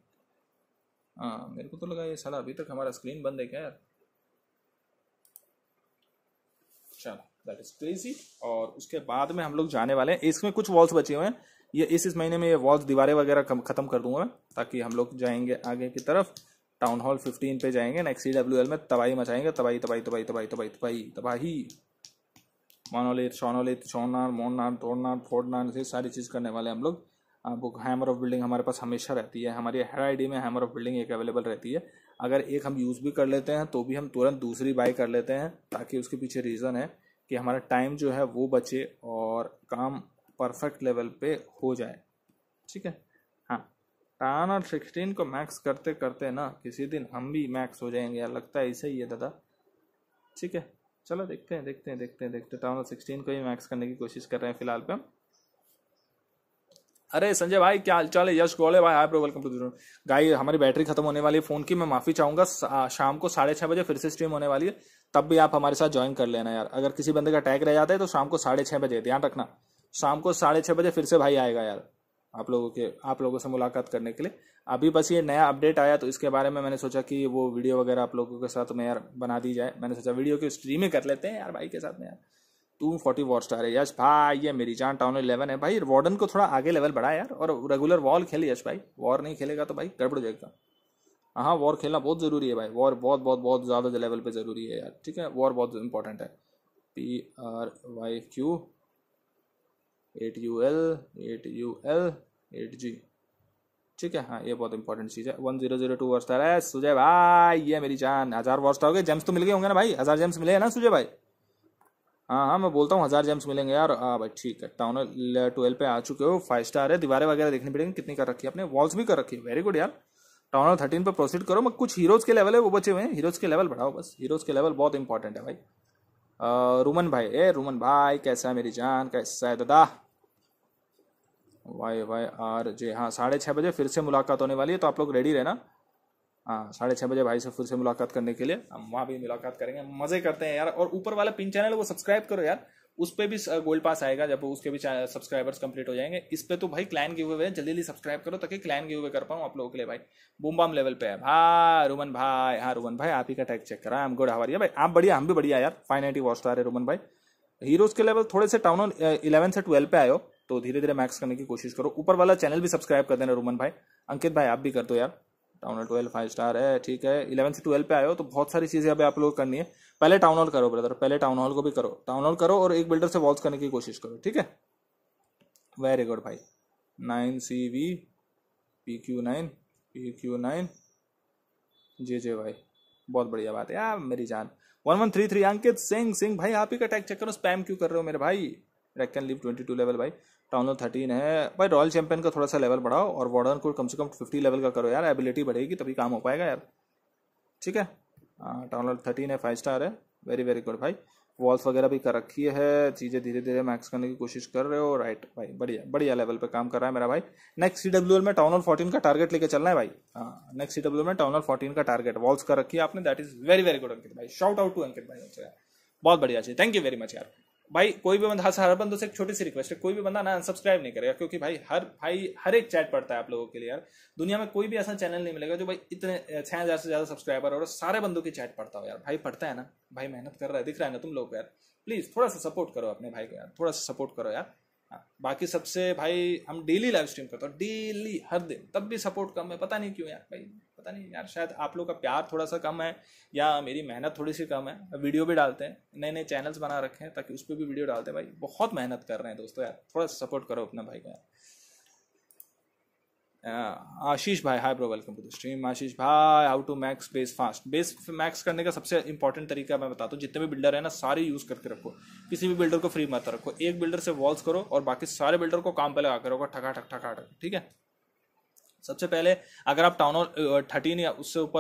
हाँ मेरे को तो लगा ये साला अभी तक हमारा स्क्रीन बंद है क्या यार चलो दैट इज क्रेजी और उसके बाद में हम लोग जाने वाले हैं इसमें कुछ वॉल्स बचे हुए हैं ये इस इस महीने में ये वॉल्स दीवारें वगैरह खत्म कर दूंगा मैं ताकि हम लोग जाएंगे आगे की तरफ टाउन हॉल फिफ्टीन पे जाएंगे नेक्स्ट सी डब्ल्यू एल में तबाही मचाएंगे तबाही तबाही तबाही तबाही तबाही तबाही तबाही मोनोलिथ सोनोलिथ सोनार मोनार तोड़नान फोड़नान ये सारी चीज़ करने वाले हम लोग बुक हैमर ऑफ बिल्डिंग हमारे पास हमेशा रहती है हमारी हर आईडी में हैमर ऑफ बिल्डिंग एक अवेलेबल रहती है अगर एक हम यूज़ भी कर लेते हैं तो भी हम तुरंत दूसरी बाई कर लेते हैं ताकि उसके पीछे रीज़न है कि हमारा टाइम जो है वो बचे और काम परफेक्ट लेवल पे हो जाए ठीक है हाँ टान और सिक्सटीन को मैक्स करते करते ना किसी दिन हम भी मैक्स हो जाएंगे लगता है ऐसे ही है दादा ठीक है चलो देखते हैं देखते हैं देखते हैं देखते हैं टाउन सिक्सटीन को ही मैक्स करने की कोशिश कर रहे हैं फिलहाल पे हम अरे संजय भाई क्या हाल चाल है यश गोले भाई हाई वेलकम टू दूर गाई हमारी बैटरी खत्म होने वाली है फोन की मैं माफी चाहूंगा शाम को साढ़े छह बजे फिर से स्ट्रीम होने वाली है तब भी आप हमारे साथ ज्वाइन कर लेना यार अगर किसी बंदे का टैग रह जाता है तो शाम को साढ़े छह बजे ध्यान रखना शाम को साढ़े छह बजे फिर से भाई आएगा यार आप लोगों के आप लोगों से मुलाकात करने के लिए अभी बस ये नया अपडेट आया तो इसके बारे में मैंने सोचा कि वो वीडियो वगैरह आप लोगों के साथ में यार बना दी जाए मैंने सोचा वीडियो की स्ट्रीमिंग कर लेते हैं यार भाई के साथ में यार टू फोर्टी वॉर स्टार है यश भाई ये मेरी जान टाउन इलेवन है भाई वार्डन को थोड़ा आगे लेवल बढ़ा यार और रेगुलर वॉल खेले यश भाई वॉर नहीं खेलेगा तो भाई गड़बड़ जाएगा हाँ वॉर खेलना बहुत ज़रूरी है भाई वॉर बहुत बहुत बहुत ज़्यादा लेवल पर ज़रूरी है यार ठीक है वॉर बहुत इंपॉर्टेंट है P R Y Q eight U L eight U L eight G ठीक है हाँ ये बहुत इंपॉर्टेंट चीज है वन जीरो जीरो टू वर्ष है सुजय भाई ये मेरी जान हजार वर्ष हो गए जेम्स तो मिल गए होंगे ना भाई हजार जेम्स मिले हैं ना सुजय भाई हाँ हाँ मैं बोलता हूँ हजार जेम्स मिलेंगे यार हाँ भाई ठीक है टाउन ट्वेल्व पे आ चुके हो फाइव स्टार है दीवारें वगैरह देखनी पड़ेगी कितनी कर रखी है अपने वॉल्स भी कर रखी है वेरी गुड यार टाउन थर्टीन पर प्रोसीड करो मैं कुछ हीरोज के लेवल है वो बचे हुए हैं हीरोज के लेवल बढ़ाओ बस हीरोज के लेवल बहुत इंपॉर्टेंट है भाई रोमन भाई ए रोमन भाई कैसा है मेरी जान कैसा है दादा वाई वाई आर जे हाँ साढ़े छः बजे फिर से मुलाकात होने वाली है तो आप लोग रेडी रहना हाँ साढ़े छः बजे भाई से फिर से मुलाकात करने के लिए हम वहाँ भी मुलाकात करेंगे मज़े करते हैं यार और ऊपर वाला पिन चैनल वो सब्सक्राइब करो यार उस पर भी गोल्ड पास आएगा जब उसके भी सब्सक्राइबर्स कंप्लीट हो जाएंगे इस पर तो भाई क्लाइन गिव अवे जल्दी जल्दी सब्सक्राइब करो ताकि क्लाइन गिव हुए कर पाऊँ आप लोगों के लिए भाई बुमबाम लेवल पे है हाँ रुमन भाई हाँ रुमन भाई आप ही का टैग चेक करा हम गुड हवारी भाई आप बढ़िया हम भी बढ़िया यार फाइन एटी वॉस्टार है रुमन भाई हीरोज के लेवल थोड़े से टाउन इलेवन से ट्वेल्व पे आयो तो धीरे धीरे मैक्स करने की कोशिश करो ऊपर वाला चैनल भी सब्सक्राइब कर देना रोमन भाई अंकित भाई आप भी कर दो यार town hall twelve five star है ठीक है इलेवन से ट्वेल्व पे आए हो तो बहुत सारी चीज़ें अभी आप लोग करनी है पहले टाउन हॉल करो ब्रदर पहले टाउन हॉल को भी करो टाउन हॉल करो और एक बिल्डर से वॉल्स करने की कोशिश करो ठीक है वेरी गुड भाई nine C V P Q nine P Q nine J J भाई बहुत बढ़िया बात है यार मेरी जान one one three three Ankit Singh Singh भाई आप ही का टैग चेक करो स्पैम क्यों कर रहे हो मेरे भाई rack can leave twenty two level भाई टाउन हॉल थर्टीन है भाई रॉयल चैंपियन का थोड़ा सा लेवल बढ़ाओ और वार्डन को कम से कम फिफ्टी लेवल का करो यार एबिलिटी बढ़ेगी तभी काम हो पाएगा यार ठीक है टाउन हॉल थर्टीन है फाइव स्टार है वेरी वेरी गुड भाई वॉल्स वगैरह भी कर रखी है चीज़ें धीरे धीरे मैक्स करने की कोशिश कर रहे हो राइट भाई बढ़िया बढ़िया लेवल पे काम कर रहा है मेरा भाई नेक्स्ट सी डब्ल्यू एल में टाउन हॉल फोर्टीन का टारगेट लेके चलना है भाई नेक्स्ट सी डब्ल्यू में टाउन हॉल फोर्टीन का टारगेट वॉल्स कर रखी है आपने that is very very good Ankit भाई शॉट आउट टू अंकित भाई अच्छा बहुत बढ़िया चीज थैंक यू वेरी मच यार भाई कोई भी बंदा हर हर बंदों से एक छोटी सी रिक्वेस्ट है कोई भी बंदा ना अनसब्सक्राइब नहीं करेगा क्योंकि भाई हर भाई हर एक चैट पड़ता है आप लोगों के लिए यार दुनिया में कोई भी ऐसा चैनल नहीं मिलेगा जो भाई इतने छः हज़ार से ज़्यादा सब्सक्राइबर और सारे बंदों की चैट पड़ता हो यार भाई पढ़ता है ना भाई मेहनत कर रहा है दिख रहा है ना तुम लोग यार प्लीज़ थोड़ा सा सपोर्ट करो अपने भाई को यार थोड़ा सा सपोर्ट करो यार हाँ, बाकी सबसे भाई हम डेली लाइव स्ट्रीम करते हो डेली हर दिन तब भी सपोर्ट कम है पता नहीं क्यों यार भाई पता नहीं यार शायद आप लोग का प्यार थोड़ा सा कम है या मेरी मेहनत थोड़ी सी कम है वीडियो भी डालते हैं नए नए चैनल्स बना रखे हैं ताकि उस पर भी वीडियो डालते हैं भाई बहुत मेहनत कर रहे हैं दोस्तों यार थोड़ा सपोर्ट करो अपना भाई का हाँ, आशीष भाई hi bro welcome to the stream Ashish भाई how to max base fast base max करने का सबसे इंपॉर्टेंट तरीका मैं बताता हूँ जितने भी बिल्डर है ना सारे यूज करके रखो किसी भी बिल्डर को फ्री मत रखो एक बिल्डर से वॉल्स करो और बाकी सारे बिल्डर को काम पे लगा करो ठका ठक ठका ठक ठीक है सबसे पहले अगर आप टाउन हॉल थर्टीन या उससे ऊपर